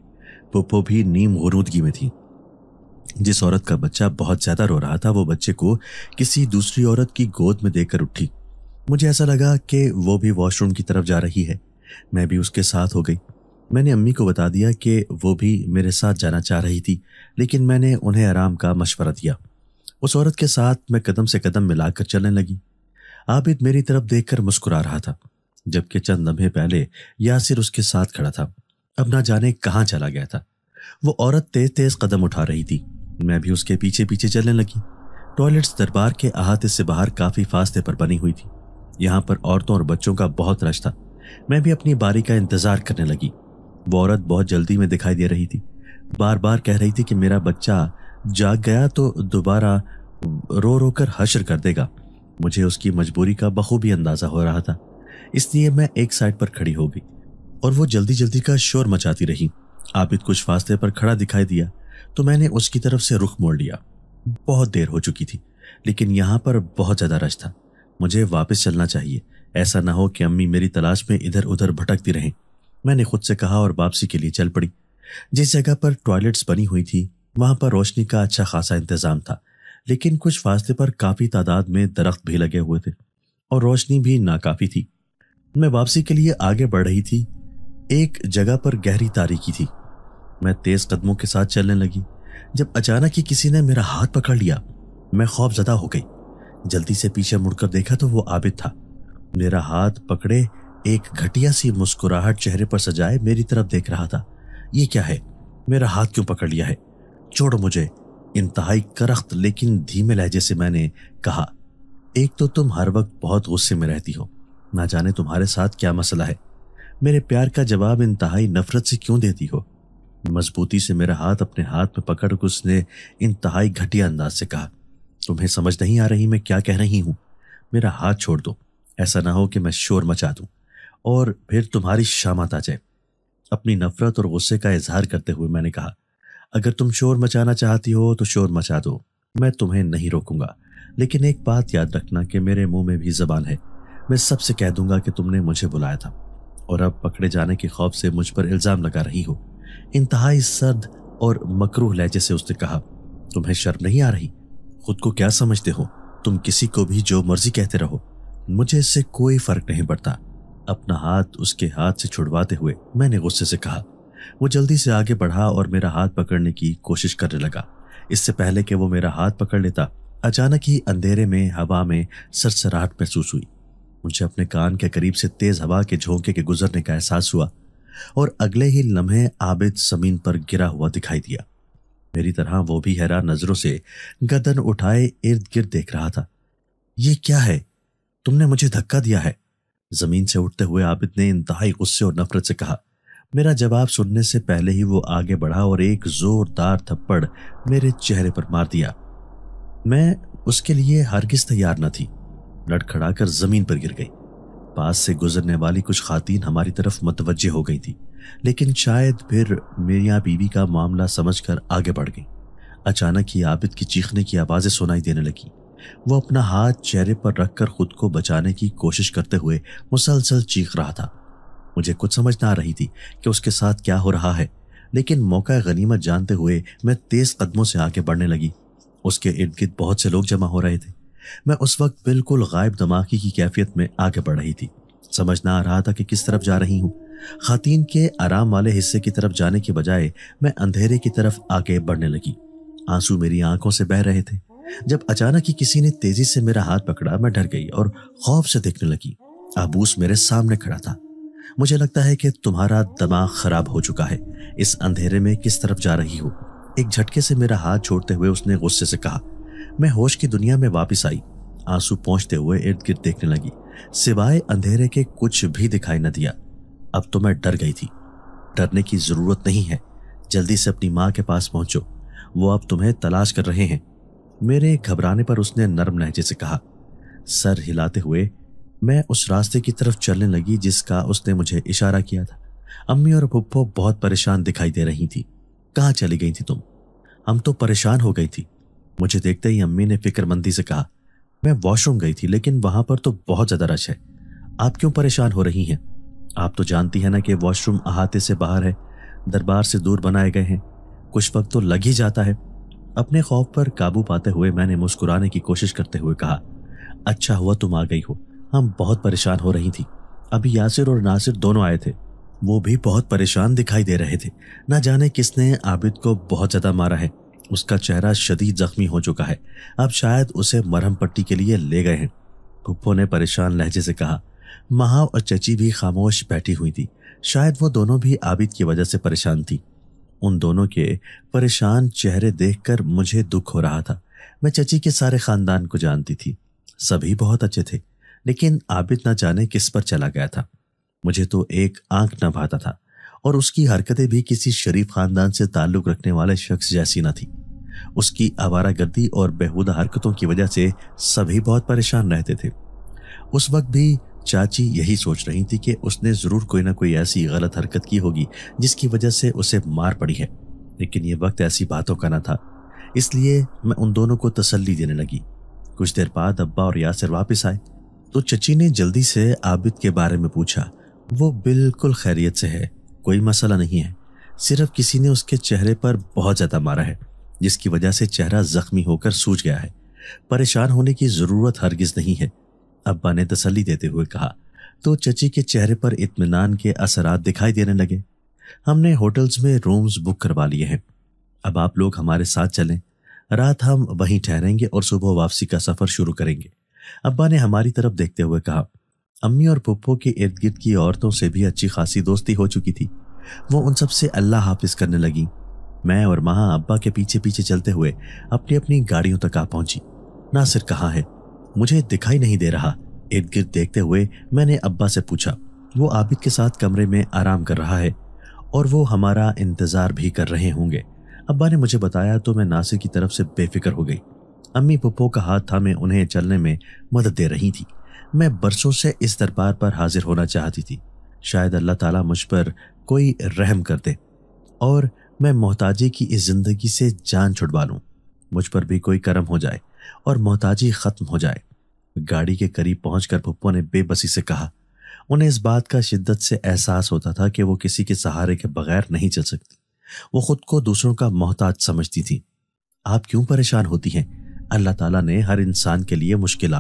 पुप्पो भी नीम गरूदगी में थी जिस औरत का बच्चा बहुत ज़्यादा रो रहा था वो बच्चे को किसी दूसरी औरत की गोद में देकर उठी मुझे ऐसा लगा कि वो भी वॉशरूम की तरफ जा रही है मैं भी उसके साथ हो गई मैंने अम्मी को बता दिया कि वो भी मेरे साथ जाना चाह रही थी लेकिन मैंने उन्हें आराम का मशवरा दिया उस औरत के साथ मैं कदम से कदम मिलाकर चलने लगी आबिद मेरी तरफ देखकर मुस्कुरा रहा था जबकि चंद लम्हे पहले यासिर उसके साथ खड़ा था अब ना जाने कहाँ चला गया था वो औरत तेज तेज कदम उठा रही थी मैं भी उसके पीछे पीछे चलने लगी टॉयलेट्स दरबार के अहाते से बाहर काफ़ी फासले पर बनी हुई थी यहाँ पर औरतों और बच्चों का बहुत रश था मैं भी अपनी बारी का इंतजार करने लगी वो औरत बहुत जल्दी में दिखाई दे रही थी बार बार कह रही थी कि मेरा बच्चा जाग गया तो दोबारा रो रो कर हशर कर देगा मुझे उसकी मजबूरी का बखूबी अंदाज़ा हो रहा था इसलिए मैं एक साइड पर खड़ी हो गई और वो जल्दी जल्दी का शोर मचाती रही आबिद कुछ फासले पर खड़ा दिखाई दिया तो मैंने उसकी तरफ से रुख मोड़ लिया बहुत देर हो चुकी थी लेकिन यहाँ पर बहुत ज़्यादा रश था मुझे वापस चलना चाहिए ऐसा ना हो कि अम्मी मेरी तलाश में इधर उधर भटकती रहें मैंने खुद से कहा और वापसी के लिए चल पड़ी जिस जगह पर टॉयलेट्स बनी हुई थी वहां पर रोशनी का अच्छा खासा इंतजाम था लेकिन कुछ फासले पर काफ़ी तादाद में दरख्त भी लगे हुए थे और रोशनी भी नाकाफ़ी थी मैं वापसी के लिए आगे बढ़ रही थी एक जगह पर गहरी तारीखी थी मैं तेज़ कदमों के साथ चलने लगी जब अचानक ही किसी ने मेरा हाथ पकड़ लिया मैं खौफजदा हो गई जल्दी से पीछे मुड़कर देखा तो वो आबिद था मेरा हाथ पकड़े एक घटिया सी मुस्कुराहट चेहरे पर सजाए मेरी तरफ देख रहा था ये क्या है मेरा हाथ क्यों पकड़ लिया है छोड़ो मुझे इंतहाई करख्त लेकिन धीमे लहजे से मैंने कहा एक तो तुम हर वक्त बहुत गुस्से में रहती हो ना जाने तुम्हारे साथ क्या मसला है मेरे प्यार का जवाब इंतहाई नफरत से क्यों देती हो मजबूती से मेरा हाथ अपने हाथ में पकड़ उसने इंतहाई घटिया अंदाज से कहा तुम्हें समझ नहीं आ रही मैं क्या कह रही हूँ मेरा हाथ छोड़ दो ऐसा ना हो कि मैं शोर मचा दूँ और फिर तुम्हारी शामत आ जाए अपनी नफरत और गुस्से का इजहार करते हुए मैंने कहा अगर तुम शोर मचाना चाहती हो तो शोर मचा दो मैं तुम्हें नहीं रोकूंगा लेकिन एक बात याद रखना कि मेरे मुंह में भी जबान है मैं सबसे कह दूंगा कि तुमने मुझे बुलाया था और अब पकड़े जाने के खौफ से मुझ पर इल्ज़ाम लगा रही हो इंतहाई सर्द और मकरूह लहजे से उसने कहा तुम्हें शर्म नहीं आ रही खुद को क्या समझते हो तुम किसी को भी जो मर्जी कहते रहो मुझे इससे कोई फर्क नहीं पड़ता अपना हाथ उसके हाथ से छुड़वाते हुए मैंने गुस्से से कहा वो जल्दी से आगे बढ़ा और मेरा हाथ पकड़ने की कोशिश करने लगा इससे पहले कि वो मेरा हाथ पकड़ लेता अचानक ही अंधेरे में हवा में सरसराहट महसूस हुई मुझे अपने कान के करीब से तेज हवा के झोंके के गुजरने का एहसास हुआ और अगले ही लम्हे आबिद जमीन पर गिरा हुआ दिखाई दिया मेरी तरह वो भी हैरान नजरों से गदन उठाए इर्द गिर्द देख रहा था ये क्या है तुमने मुझे धक्का दिया है जमीन से उठते हुए आबिद ने इंतहाई गुस्से और नफरत से कहा मेरा जवाब सुनने से पहले ही वो आगे बढ़ा और एक जोरदार थप्पड़ मेरे चेहरे पर मार दिया मैं उसके लिए हरगिज तैयार न थी लड़खड़ाकर जमीन पर गिर गई पास से गुजरने वाली कुछ खातन हमारी तरफ मतवजे हो गई थी लेकिन शायद फिर मेरिया बीवी का मामला समझकर आगे बढ़ गई अचानक ही आबिद की चीखने की आवाज़ें सुनाई देने लगी वो अपना हाथ चेहरे पर रखकर खुद को बचाने की कोशिश करते हुए मुसलसल चीख रहा था मुझे कुछ समझ ना आ रही थी कि उसके साथ क्या हो रहा है लेकिन मौका गनीमत जानते हुए मैं तेज़ कदमों से आगे बढ़ने लगी उसके इर्द गिर्द बहुत से लोग जमा हो रहे थे मैं उस वक्त बिल्कुल गायब धमाके की कैफियत में आगे बढ़ रही थी समझ ना आ रहा था कि किस तरफ जा रही हूँ खातीन के आराम वाले हिस्से की तरफ जाने के बजाय मैं अंधेरे की तरफ आगे बढ़ने लगी आंसू मेरी आंखों से बह रहे थे जब अचानक ही किसी ने तेजी से मेरा हाथ पकड़ा मैं डर गई और खौफ से देखने लगी आबूस मेरे सामने खड़ा था मुझे लगता है कि तुम्हारा दिमाग खराब हो चुका है इस अंधेरे में किस तरफ जा रही हो एक झटके से मेरा हाथ छोड़ते हुए उसने गुस्से से कहा मैं होश की दुनिया में वापस आई आंसू पहुंचते हुए इर्द गिर्द देखने लगी सिवाय अंधेरे के कुछ भी दिखाई न दिया अब तो मैं डर गई थी डरने की ज़रूरत नहीं है जल्दी से अपनी माँ के पास पहुंचो वो अब तुम्हें तलाश कर रहे हैं मेरे घबराने पर उसने नरम लहजे से कहा सर हिलाते हुए मैं उस रास्ते की तरफ चलने लगी जिसका उसने मुझे इशारा किया था अम्मी और पुप्पो बहुत परेशान दिखाई दे रही थी कहाँ चली गई थी तुम हम तो परेशान हो गई थी मुझे देखते ही अम्मी ने फिक्रमंदी से कहा मैं वॉशरूम गई थी लेकिन वहां पर तो बहुत ज्यादा रश है आप क्यों परेशान हो रही हैं आप तो जानती है ना कि वॉशरूम अहाते से बाहर है दरबार से दूर बनाए गए हैं कुछ वक्त तो लग ही जाता है अपने खौफ पर काबू पाते हुए मैंने मुस्कुराने की कोशिश करते हुए कहा अच्छा हुआ तुम आ गई हो हम बहुत परेशान हो रही थी अभी यासिर और नासिर दोनों आए थे वो भी बहुत परेशान दिखाई दे रहे थे ना जाने किसने आबिद को बहुत ज़्यादा मारा है उसका चेहरा शदीद जख्मी हो चुका है अब शायद उसे मरहम पट्टी के लिए ले गए हैं पुप्पो ने परेशान लहजे से कहा महाव और चची भी खामोश बैठी हुई थी शायद वो दोनों भी आबिद की वजह से परेशान थी उन दोनों के परेशान चेहरे देखकर मुझे दुख हो रहा था मैं चची के सारे खानदान को जानती थी सभी बहुत अच्छे थे लेकिन आबिद ना जाने किस पर चला गया था मुझे तो एक आंख न भाता था और उसकी हरकतें भी किसी शरीफ खानदान से ताल्लुक रखने वाले शख्स जैसी न थी उसकी आवारा गर्दी और बेहूदा हरकतों की वजह से सभी बहुत परेशान रहते थे उस वक्त भी चाची यही सोच रही थी कि उसने ज़रूर कोई ना कोई ऐसी गलत हरकत की होगी जिसकी वजह से उसे मार पड़ी है लेकिन ये वक्त ऐसी बातों का ना था इसलिए मैं उन दोनों को तसल्ली देने लगी कुछ देर बाद अब्बा और यासिर वापस आए तो चची ने जल्दी से आबिद के बारे में पूछा वो बिल्कुल खैरियत से है कोई मसला नहीं है सिर्फ किसी ने उसके चेहरे पर बहुत ज़्यादा मारा है जिसकी वजह से चेहरा जख्मी होकर सूज गया है परेशान होने की ज़रूरत हरगिज़ नहीं है अब्बा ने तसली देते हुए कहा तो चची के चेहरे पर इतमान के असरात दिखाई देने लगे हमने होटल्स में रूम्स बुक करवा लिए हैं अब आप लोग हमारे साथ चलें रात हम वहीं ठहरेंगे और सुबह वापसी का सफ़र शुरू करेंगे अब्बा ने हमारी तरफ देखते हुए कहा अम्मी और पप्पो के इर्द गिर्द की औरतों से भी अच्छी खासी दोस्ती हो चुकी थी वो उन सब से अल्लाह हाफिज करने लगी मैं और महा अब्बा के पीछे पीछे चलते हुए अपनी अपनी गाड़ियों तक आ पहुंची नासिर कहाँ है मुझे दिखाई नहीं दे रहा इर्द गिर्द देखते हुए मैंने अब्बा से पूछा वो आबिद के साथ कमरे में आराम कर रहा है और वो हमारा इंतज़ार भी कर रहे होंगे अब्बा ने मुझे बताया तो मैं नासिर की तरफ से बेफिक्र हो गई अम्मी पप्पो का हाथ थामे उन्हें चलने में मदद दे रही थी मैं बरसों से इस दरबार पर हाजिर होना चाहती थी शायद अल्लाह ताला मुझ पर कोई रहम कर दे और मैं मोहताजी की इस ज़िंदगी से जान छुड़वा लूँ मुझ पर भी कोई करम हो जाए और मोहताजी खत्म हो जाए गाड़ी के करीब पहुंचकर पुप्पो ने बेबसी से कहा उन्हें इस बात का शिद्दत से एहसास होता था कि वो किसी के सहारे के बगैर नहीं चल सकती वो खुद को दूसरों का मोहताज समझती थी आप क्यों परेशान होती हैं अल्लाह ताला ने हर इंसान के लिए मुश्किल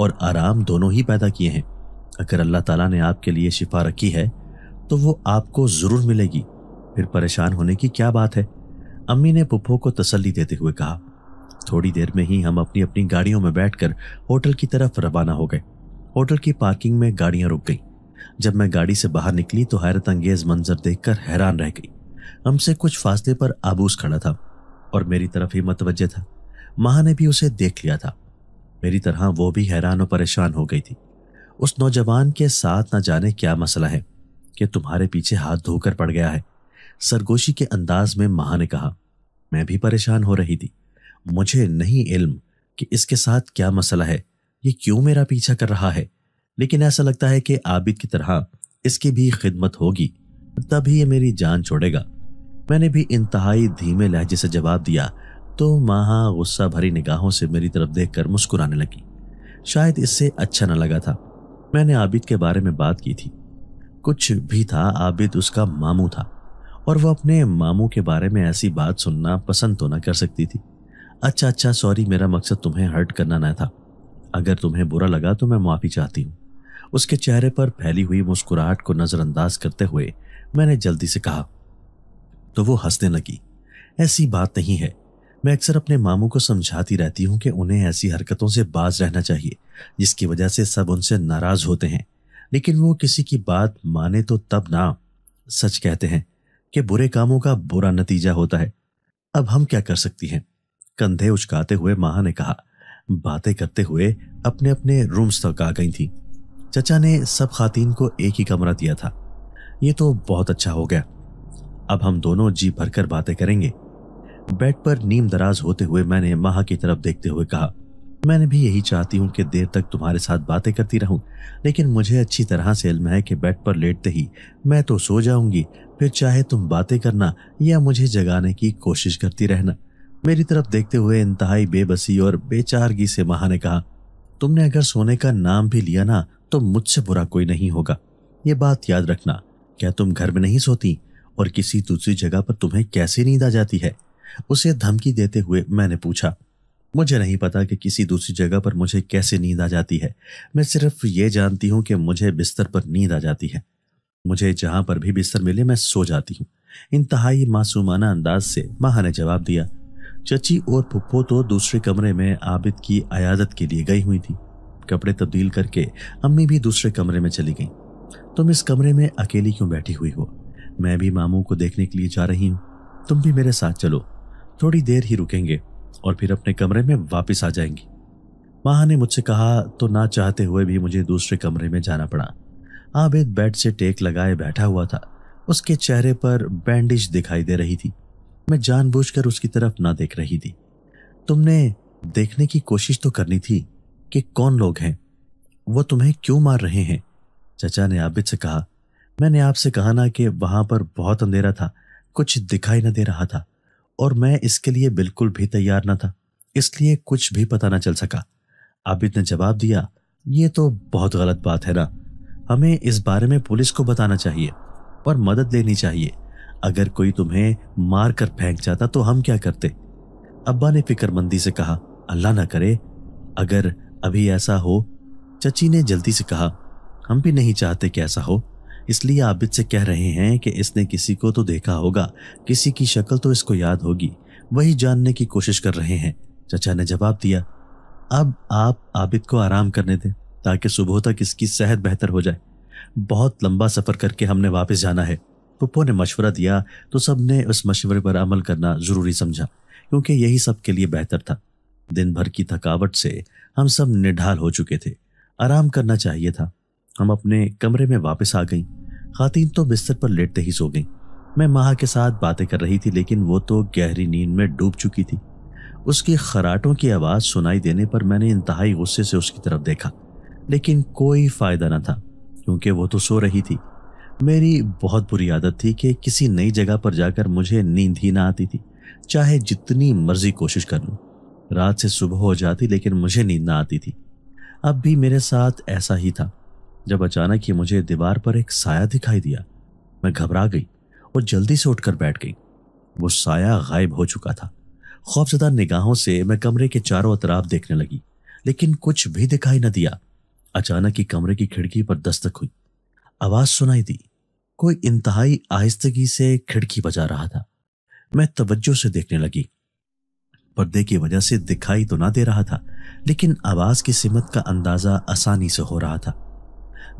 और आराम दोनों ही पैदा किए हैं अगर अल्लाह ताला ने आपके लिए शिफा रखी है तो वो आपको ज़रूर मिलेगी फिर परेशान होने की क्या बात है अम्मी ने पुप्पो को तसल्ली देते हुए कहा थोड़ी देर में ही हम अपनी अपनी गाड़ियों में बैठकर होटल की तरफ रवाना हो गए होटल की पार्किंग में गाड़ियां रुक गई जब मैं गाड़ी से बाहर निकली तो हैरत अंगेज मंजर देखकर हैरान रह गई हमसे कुछ फासले पर आबूस खड़ा था और मेरी तरफ ही मतवजह था महा ने भी उसे देख लिया था मेरी तरह वो भी हैरान और परेशान हो गई थी उस नौजवान के साथ न जाने क्या मसला है कि तुम्हारे पीछे हाथ धोकर पड़ गया है सरगोशी के अंदाज में महा ने कहा मैं भी परेशान हो रही थी मुझे नहीं इल्म कि इसके साथ क्या मसला है ये क्यों मेरा पीछा कर रहा है लेकिन ऐसा लगता है कि आबिद की तरह इसकी भी खिदमत होगी तभी ये मेरी जान छोड़ेगा मैंने भी इंतहाई धीमे लहजे से जवाब दिया तो माहा गुस्सा भरी निगाहों से मेरी तरफ देख कर मुस्कुराने लगी शायद इससे अच्छा न लगा था मैंने आबिद के बारे में बात की थी कुछ भी था आबिद उसका मामू था और वह अपने मामू के बारे में ऐसी बात सुनना पसंद तो ना कर सकती थी अच्छा अच्छा सॉरी मेरा मकसद तुम्हें हर्ट करना ना था अगर तुम्हें बुरा लगा तो मैं माफ़ी चाहती हूँ उसके चेहरे पर फैली हुई मुस्कुराहट को नज़रअंदाज करते हुए मैंने जल्दी से कहा तो वो हंसने लगी ऐसी बात नहीं है मैं अक्सर अपने मामू को समझाती रहती हूँ कि उन्हें ऐसी हरकतों से बाज रहना चाहिए जिसकी वजह से सब उनसे नाराज़ होते हैं लेकिन वो किसी की बात माने तो तब ना सच कहते हैं कि बुरे कामों का बुरा नतीजा होता है अब हम क्या कर सकती हैं कंधे उचकाते हुए महा ने कहा बातें करते हुए अपने अपने रूम्स तक आ गई थी चचा ने सब खातिन को एक ही कमरा दिया था ये तो बहुत अच्छा हो गया अब हम दोनों जी भरकर बातें करेंगे बेड पर नीम दराज होते हुए मैंने माह की तरफ देखते हुए कहा मैंने भी यही चाहती हूँ कि देर तक तुम्हारे साथ बातें करती रहूं लेकिन मुझे अच्छी तरह से इल्म है कि बेड पर लेटते ही मैं तो सो जाऊंगी फिर चाहे तुम बातें करना या मुझे जगाने की कोशिश करती रहना मेरी तरफ देखते हुए इंतहाई बेबसी और बेचारगी से महा ने कहा तुमने अगर सोने का नाम भी लिया ना तो मुझसे बुरा कोई नहीं होगा ये बात याद रखना क्या तुम घर में नहीं सोती और किसी दूसरी जगह पर तुम्हें कैसे नींद आ जाती है उसे धमकी देते हुए मैंने पूछा मुझे नहीं पता कि किसी दूसरी जगह पर मुझे कैसे नींद आ जाती है मैं सिर्फ ये जानती हूँ कि मुझे बिस्तर पर नींद आ जाती है मुझे जहाँ पर भी बिस्तर मिले मैं सो जाती हूँ इंतहाई मासूमाना अंदाज से महा ने जवाब दिया चची और पुप्पो तो दूसरे कमरे में आबिद की अयादत के लिए गई हुई थी कपड़े तब्दील करके अम्मी भी दूसरे कमरे में चली गई तुम इस कमरे में अकेली क्यों बैठी हुई हो मैं भी मामू को देखने के लिए जा रही हूँ तुम भी मेरे साथ चलो थोड़ी देर ही रुकेंगे और फिर अपने कमरे में वापस आ जाएंगी माँ ने मुझसे कहा तो ना चाहते हुए भी मुझे दूसरे कमरे में जाना पड़ा आबिद बेड से टेक लगाए बैठा हुआ था उसके चेहरे पर बैंडेज दिखाई दे रही थी मैं जानबूझकर उसकी तरफ ना देख रही थी तुमने देखने की कोशिश तो करनी थी कि कौन लोग हैं वो तुम्हें क्यों मार रहे हैं चचा ने आबिद से कहा मैंने आपसे कहा ना कि वहां पर बहुत अंधेरा था कुछ दिखाई न दे रहा था और मैं इसके लिए बिल्कुल भी तैयार ना था इसलिए कुछ भी पता न चल सका आबिद ने जवाब दिया ये तो बहुत गलत बात है ना हमें इस बारे में पुलिस को बताना चाहिए और मदद लेनी चाहिए अगर कोई तुम्हें मार कर फेंक जाता तो हम क्या करते अब्बा ने फिक्रमंदी से कहा अल्लाह ना करे अगर अभी ऐसा हो चची ने जल्दी से कहा हम भी नहीं चाहते कि ऐसा हो इसलिए आबिद से कह रहे हैं कि इसने किसी को तो देखा होगा किसी की शक्ल तो इसको याद होगी वही जानने की कोशिश कर रहे हैं चचा ने जवाब दिया अब आप आबिद को आराम करने दें ताकि सुबह तक इसकी सेहत बेहतर हो जाए बहुत लंबा सफ़र करके हमने वापस जाना है पप्पो ने मशवरा दिया तो सब ने उस मशवरे पर अमल करना ज़रूरी समझा क्योंकि यही सब के लिए बेहतर था दिन भर की थकावट से हम सब निढाल हो चुके थे आराम करना चाहिए था हम अपने कमरे में वापस आ गई खातिन तो बिस्तर पर लेटते ही सो गई मैं माह के साथ बातें कर रही थी लेकिन वो तो गहरी नींद में डूब चुकी थी उसकी खराटों की आवाज़ सुनाई देने पर मैंने इंतहाई गुस्से से उसकी तरफ देखा लेकिन कोई फ़ायदा न था क्योंकि वो तो सो रही थी मेरी बहुत बुरी आदत थी कि किसी नई जगह पर जाकर मुझे नींद ही ना आती थी चाहे जितनी मर्जी कोशिश कर लूँ रात से सुबह हो जाती लेकिन मुझे नींद ना आती थी अब भी मेरे साथ ऐसा ही था जब अचानक ही मुझे दीवार पर एक साया दिखाई दिया मैं घबरा गई और जल्दी से उठकर बैठ गई वो साया गायब हो चुका था खौफजदा निगाहों से मैं कमरे के चारों अतराफ देखने लगी लेकिन कुछ भी दिखाई न दिया अचानक ही कमरे की खिड़की पर दस्तक हुई आवाज़ सुनाई दी कोई इंतहाई आहिस्तगी से खिड़की बजा रहा था मैं तवज्जो से देखने लगी पर्दे की वजह से दिखाई तो ना दे रहा था लेकिन आवाज की सिमत का अंदाजा आसानी से हो रहा था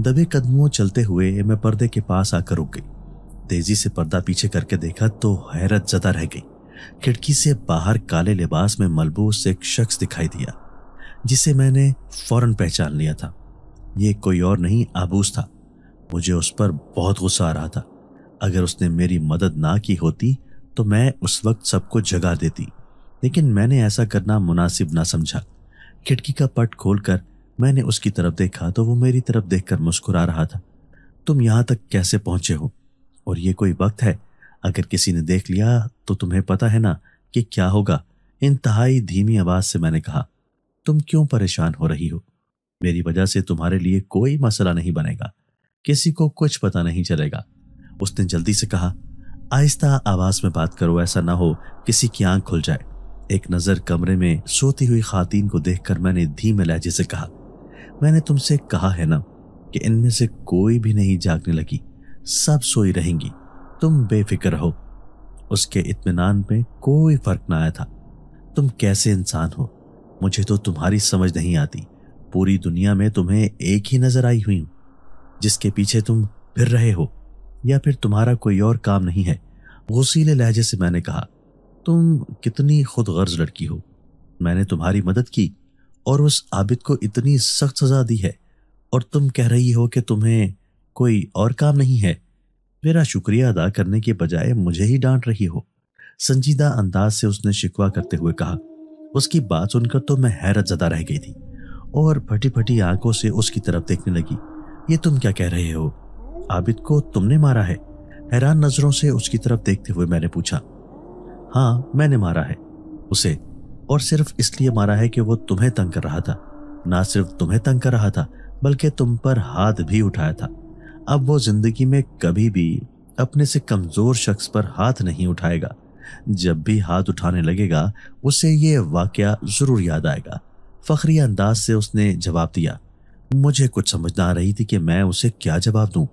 दबे कदमों चलते हुए मैं पर्दे के पास आकर रुक गई तेजी से पर्दा पीछे करके देखा तो हैरत जदा रह गई खिड़की से बाहर काले लिबास में मलबूस एक शख्स दिखाई दिया जिसे मैंने फौरन पहचान लिया था ये कोई और नहीं आबूस था मुझे उस पर बहुत गुस्सा आ रहा था अगर उसने मेरी मदद ना की होती तो मैं उस वक्त सबको जगा देती लेकिन मैंने ऐसा करना मुनासिब ना समझा खिड़की का पट खोलकर मैंने उसकी तरफ देखा तो वो मेरी तरफ देखकर मुस्कुरा रहा था तुम यहाँ तक कैसे पहुँचे हो और ये कोई वक्त है अगर किसी ने देख लिया तो तुम्हें पता है ना कि क्या होगा इंतहाई धीमी आवाज़ से मैंने कहा तुम क्यों परेशान हो रही हो मेरी वजह से तुम्हारे लिए कोई मसला नहीं बनेगा किसी को कुछ पता नहीं चलेगा उसने जल्दी से कहा आहिस्ता आवाज में बात करो ऐसा ना हो किसी की आंख खुल जाए एक नजर कमरे में सोती हुई खातिन को देखकर मैंने धीमे लहजे से कहा मैंने तुमसे कहा है ना कि इनमें से कोई भी नहीं जागने लगी सब सोई रहेंगी तुम बेफिक्र रहो उसके इत्मीनान में कोई फर्क ना आया था तुम कैसे इंसान हो मुझे तो तुम्हारी समझ नहीं आती पूरी दुनिया में तुम्हें एक ही नजर आई हुई हूं जिसके पीछे तुम फिर रहे हो या फिर तुम्हारा कोई और काम नहीं है गुसीले लहजे से मैंने कहा तुम कितनी खुद गर्ज लड़की हो मैंने तुम्हारी मदद की और उस आबिद को इतनी सख्त सजा दी है और तुम कह रही हो कि तुम्हें कोई और काम नहीं है मेरा शुक्रिया अदा करने के बजाय मुझे ही डांट रही हो संजीदा अंदाज से उसने शिकवा करते हुए कहा उसकी बात सुनकर तो मैं हैरत ज़दा रह गई थी और फटी फटी आंखों से उसकी तरफ देखने लगी ये तुम क्या कह रहे हो आबिद को तुमने मारा है हैरान नजरों से उसकी तरफ देखते हुए मैंने पूछा हाँ मैंने मारा है उसे और सिर्फ इसलिए मारा है कि वो तुम्हें तंग कर रहा था ना सिर्फ तुम्हें तंग कर रहा था बल्कि तुम पर हाथ भी उठाया था अब वो जिंदगी में कभी भी अपने से कमजोर शख्स पर हाथ नहीं उठाएगा जब भी हाथ उठाने लगेगा उसे ये वाक्य ज़रूर याद आएगा फखरी अंदाज से उसने जवाब दिया मुझे कुछ समझ ना आ रही थी कि मैं उसे क्या जवाब दूं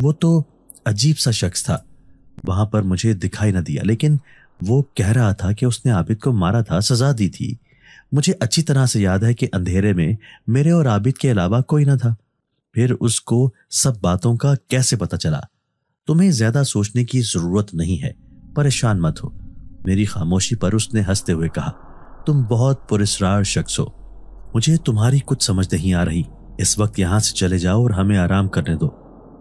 वो तो अजीब सा शख्स था वहां पर मुझे दिखाई ना दिया लेकिन वो कह रहा था कि उसने आबिद को मारा था सजा दी थी मुझे अच्छी तरह से याद है कि अंधेरे में मेरे और आबिद के अलावा कोई ना था फिर उसको सब बातों का कैसे पता चला तुम्हें ज्यादा सोचने की जरूरत नहीं है परेशान मत हो मेरी खामोशी पर उसने हंसते हुए कहा तुम बहुत पुरस्कार शख्स हो मुझे तुम्हारी कुछ समझ नहीं आ रही इस वक्त यहाँ से चले जाओ और हमें आराम करने दो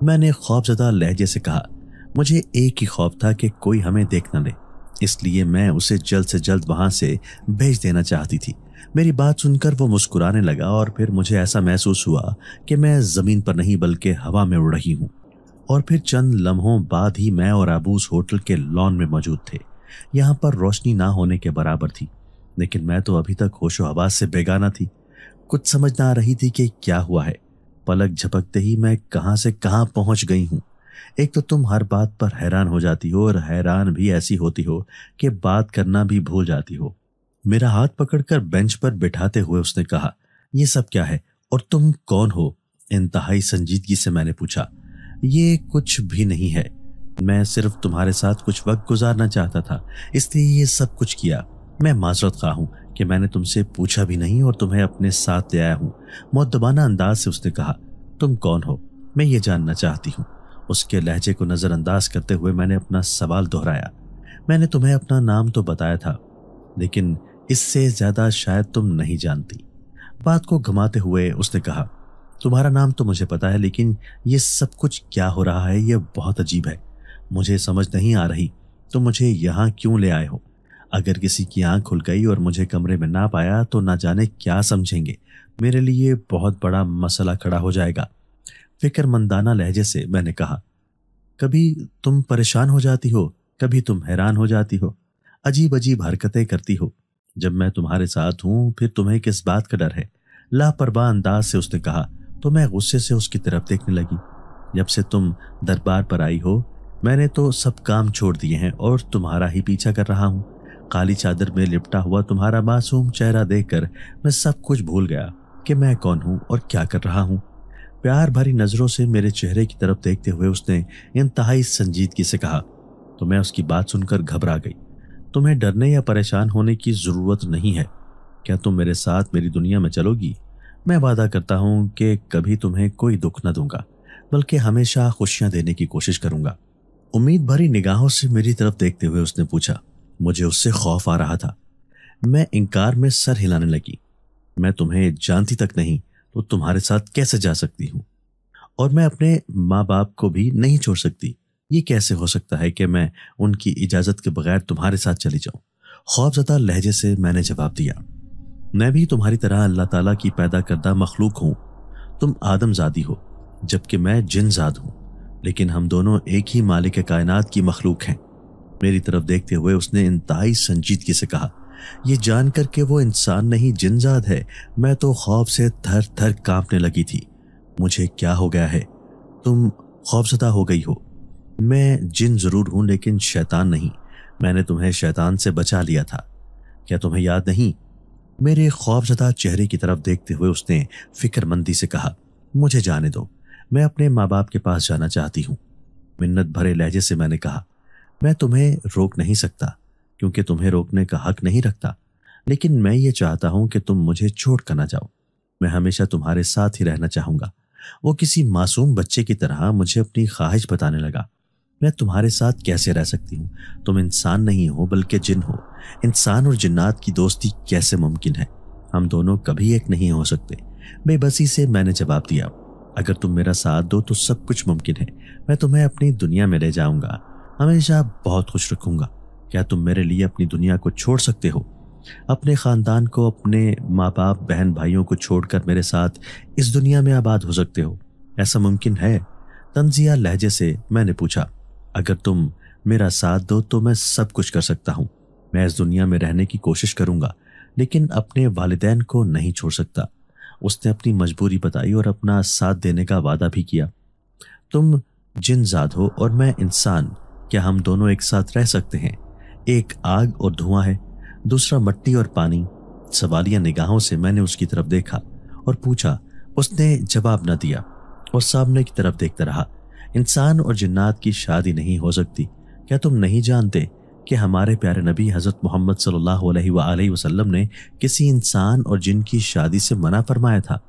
मैंने खौफजदा लहजे से कहा मुझे एक ही खौफ था कि कोई हमें देख न ले इसलिए मैं उसे जल्द से जल्द वहाँ से भेज देना चाहती थी मेरी बात सुनकर वो मुस्कुराने लगा और फिर मुझे ऐसा महसूस हुआ कि मैं ज़मीन पर नहीं बल्कि हवा में उड़ रही हूँ और फिर चंद लम्हों बाद ही मैं और आबूस होटल के लॉन में मौजूद थे यहाँ पर रोशनी ना होने के बराबर थी लेकिन मैं तो अभी तक होशो आवाज से बेगाना थी कुछ समझ ना आ रही थी कि क्या हुआ है पलक झपकते ही मैं कहां से कहां पहुंच गई हूं एक तो तुम हर बात पर हैरान हो जाती हो और हैरान भी ऐसी होती हो कि बात करना भी भूल जाती हो मेरा हाथ पकड़कर बेंच पर बिठाते हुए उसने कहा यह सब क्या है और तुम कौन हो इंतहाई संजीदगी से मैंने पूछा ये कुछ भी नहीं है मैं सिर्फ तुम्हारे साथ कुछ वक्त गुजारना चाहता था इसलिए ये सब कुछ किया मैं माजरत खा हूँ कि मैंने तुमसे पूछा भी नहीं और तुम्हें अपने साथ ले आया हूँ दबाना अंदाज से उसने कहा तुम कौन हो मैं ये जानना चाहती हूँ उसके लहजे को नज़रअंदाज करते हुए मैंने अपना सवाल दोहराया मैंने तुम्हें अपना नाम तो बताया था लेकिन इससे ज़्यादा शायद तुम नहीं जानती बात को घुमाते हुए उसने कहा तुम्हारा नाम तो मुझे पता है लेकिन ये सब कुछ क्या हो रहा है ये बहुत अजीब है मुझे समझ नहीं आ रही तुम तो मुझे यहाँ क्यों ले आए हो अगर किसी की आंख खुल गई और मुझे कमरे में ना पाया तो ना जाने क्या समझेंगे मेरे लिए बहुत बड़ा मसला खड़ा हो जाएगा फिक्रमंदाना लहजे से मैंने कहा कभी तुम परेशान हो जाती हो कभी तुम हैरान हो जाती हो अजीब अजीब हरकतें करती हो जब मैं तुम्हारे साथ हूँ फिर तुम्हें किस बात का डर है लापरवाह अंदाज से उसने कहा तो मैं गुस्से से उसकी तरफ देखने लगी जब से तुम दरबार पर आई हो मैंने तो सब काम छोड़ दिए हैं और तुम्हारा ही पीछा कर रहा हूँ काली चादर में लिपटा हुआ तुम्हारा मासूम चेहरा देखकर मैं सब कुछ भूल गया कि मैं कौन हूँ और क्या कर रहा हूँ प्यार भरी नज़रों से मेरे चेहरे की तरफ देखते हुए उसने इंतहाई संजीदगी से कहा तो मैं उसकी बात सुनकर घबरा गई तुम्हें डरने या परेशान होने की ज़रूरत नहीं है क्या तुम मेरे साथ मेरी दुनिया में चलोगी मैं वादा करता हूँ कि कभी तुम्हें कोई दुख न दूंगा बल्कि हमेशा खुशियाँ देने की कोशिश करूंगा उम्मीद भरी निगाहों से मेरी तरफ देखते हुए उसने पूछा मुझे उससे खौफ आ रहा था मैं इनकार में सर हिलाने लगी मैं तुम्हें जानती तक नहीं तो तुम्हारे साथ कैसे जा सकती हूँ और मैं अपने माँ बाप को भी नहीं छोड़ सकती ये कैसे हो सकता है कि मैं उनकी इजाज़त के बगैर तुम्हारे साथ चली जाऊँ खौफजदा लहजे से मैंने जवाब दिया मैं भी तुम्हारी तरह अल्लाह ताला की पैदा करदा मखलूक हूँ तुम आदमजादी हो जबकि मैं जिनजाद हूँ लेकिन हम दोनों एक ही मालिक कायनात की मखलूक हैं मेरी तरफ देखते हुए उसने इंतहाई संजीदगी से कहा यह जानकर के वो इंसान नहीं जिनजाद है मैं तो खौफ से थर थर कांपने लगी थी मुझे क्या हो गया है तुम खौफजदा हो गई हो मैं जिन ज़रूर हूँ लेकिन शैतान नहीं मैंने तुम्हें शैतान से बचा लिया था क्या तुम्हें याद नहीं मेरे खौफजदा चेहरे की तरफ देखते हुए उसने फिक्रमंदी से कहा मुझे जाने दो मैं अपने माँ बाप के पास जाना चाहती हूँ मिन्नत भरे लहजे से मैंने कहा मैं तुम्हें रोक नहीं सकता क्योंकि तुम्हें रोकने का हक नहीं रखता लेकिन मैं ये चाहता हूं कि तुम मुझे छोड़ कर ना जाओ मैं हमेशा तुम्हारे साथ ही रहना चाहूंगा वो किसी मासूम बच्चे की तरह मुझे अपनी ख्वाहिश बताने लगा मैं तुम्हारे साथ कैसे रह सकती हूँ तुम इंसान नहीं हो बल्कि जिन हो इंसान और जिन्नात की दोस्ती कैसे मुमकिन है हम दोनों कभी एक नहीं हो सकते बेबसी से मैंने जवाब दिया अगर तुम मेरा साथ दो तो सब कुछ मुमकिन है मैं तुम्हें अपनी दुनिया में ले जाऊंगा हमेशा बहुत खुश रखूंगा क्या तुम मेरे लिए अपनी दुनिया को छोड़ सकते हो अपने ख़ानदान को अपने माँ बाप बहन भाइयों को छोड़कर मेरे साथ इस दुनिया में आबाद हो सकते हो ऐसा मुमकिन है तंजिया लहजे से मैंने पूछा अगर तुम मेरा साथ दो तो मैं सब कुछ कर सकता हूँ मैं इस दुनिया में रहने की कोशिश करूंगा लेकिन अपने वालदेन को नहीं छोड़ सकता उसने अपनी मजबूरी बताई और अपना साथ देने का वादा भी किया तुम जिनजाद हो और मैं इंसान क्या हम दोनों एक साथ रह सकते हैं एक आग और धुआं है दूसरा मट्टी और पानी सवालिया निगाहों से मैंने उसकी तरफ देखा और पूछा उसने जवाब न दिया और सामने की तरफ देखता रहा इंसान और जिन्नात की शादी नहीं हो सकती क्या तुम नहीं जानते कि हमारे प्यारे नबी हज़रत मोहम्मद सल्लल्लाहु अलैहि वसल्लम ने किसी इंसान और जिन की शादी से मना फरमाया था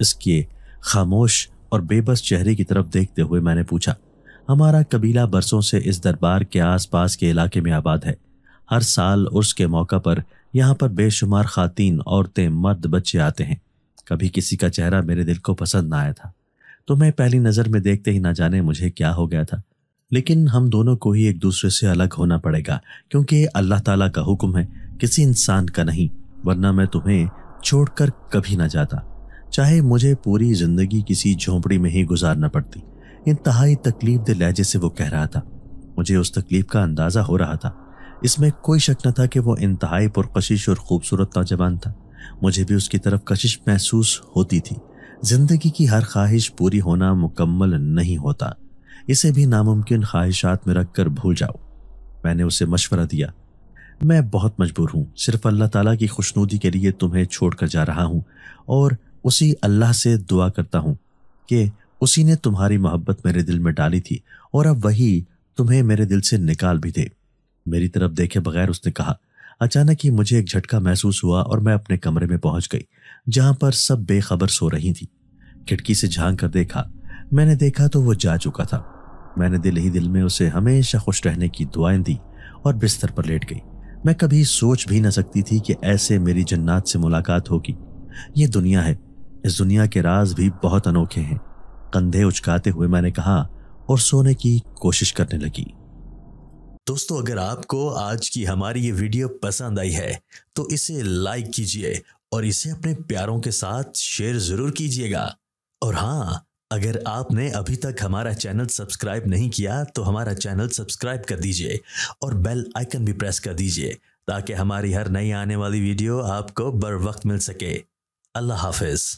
इसके खामोश और बेबस चेहरे की तरफ देखते हुए मैंने पूछा हमारा कबीला बरसों से इस दरबार के आसपास के इलाके में आबाद है हर साल उर्स के मौका पर यहाँ पर बेशुमार खातन औरतें मर्द बच्चे आते हैं कभी किसी का चेहरा मेरे दिल को पसंद ना आया था तो मैं पहली नज़र में देखते ही ना जाने मुझे क्या हो गया था लेकिन हम दोनों को ही एक दूसरे से अलग होना पड़ेगा क्योंकि अल्लाह ताला का हुक्म है किसी इंसान का नहीं वरना मैं तुम्हें छोड़कर कभी ना जाता चाहे मुझे पूरी ज़िंदगी किसी झोंपड़ी में ही गुजारना पड़ती इंतहाई तकलीफ दे लहजे से वो कह रहा था मुझे उस तकलीफ का अंदाज़ा हो रहा था इसमें कोई शक न था कि वो इंतहाई पुरकशिश और ख़ूबसूरत नौजवान था मुझे भी उसकी तरफ कशिश महसूस होती थी ज़िंदगी की हर ख्वाहिश पूरी होना मुकम्मल नहीं होता इसे भी नामुमकिन ख्वाहिशात में रख कर भूल जाओ मैंने उसे मशवरा दिया मैं बहुत मजबूर हूँ सिर्फ अल्लाह ताला की खुशनुदी के लिए तुम्हें छोड़ कर जा रहा हूँ और उसी अल्लाह से दुआ करता हूँ कि उसी ने तुम्हारी मोहब्बत मेरे दिल में डाली थी और अब वही तुम्हें मेरे दिल से निकाल भी दे मेरी तरफ देखे बगैर उसने कहा अचानक ही मुझे एक झटका महसूस हुआ और मैं अपने कमरे में पहुंच गई जहां पर सब बेखबर सो रही थी खिड़की से झांक कर देखा मैंने देखा तो वो जा चुका था मैंने दिल ही दिल में उसे हमेशा खुश रहने की दुआएं दी और बिस्तर पर लेट गई मैं कभी सोच भी ना सकती थी कि ऐसे मेरी जन्नात से मुलाकात होगी ये दुनिया है इस दुनिया के राज भी बहुत अनोखे हैं कंधे उचकाते हुए मैंने कहा और सोने की कोशिश करने लगी दोस्तों अगर आपको आज की हमारी ये वीडियो पसंद आई है तो इसे लाइक कीजिए और इसे अपने प्यारों के साथ शेयर जरूर कीजिएगा और हाँ अगर आपने अभी तक हमारा चैनल सब्सक्राइब नहीं किया तो हमारा चैनल सब्सक्राइब कर दीजिए और बेल आइकन भी प्रेस कर दीजिए ताकि हमारी हर नई आने वाली वीडियो आपको बर वक्त मिल सके अल्लाह हाफिज़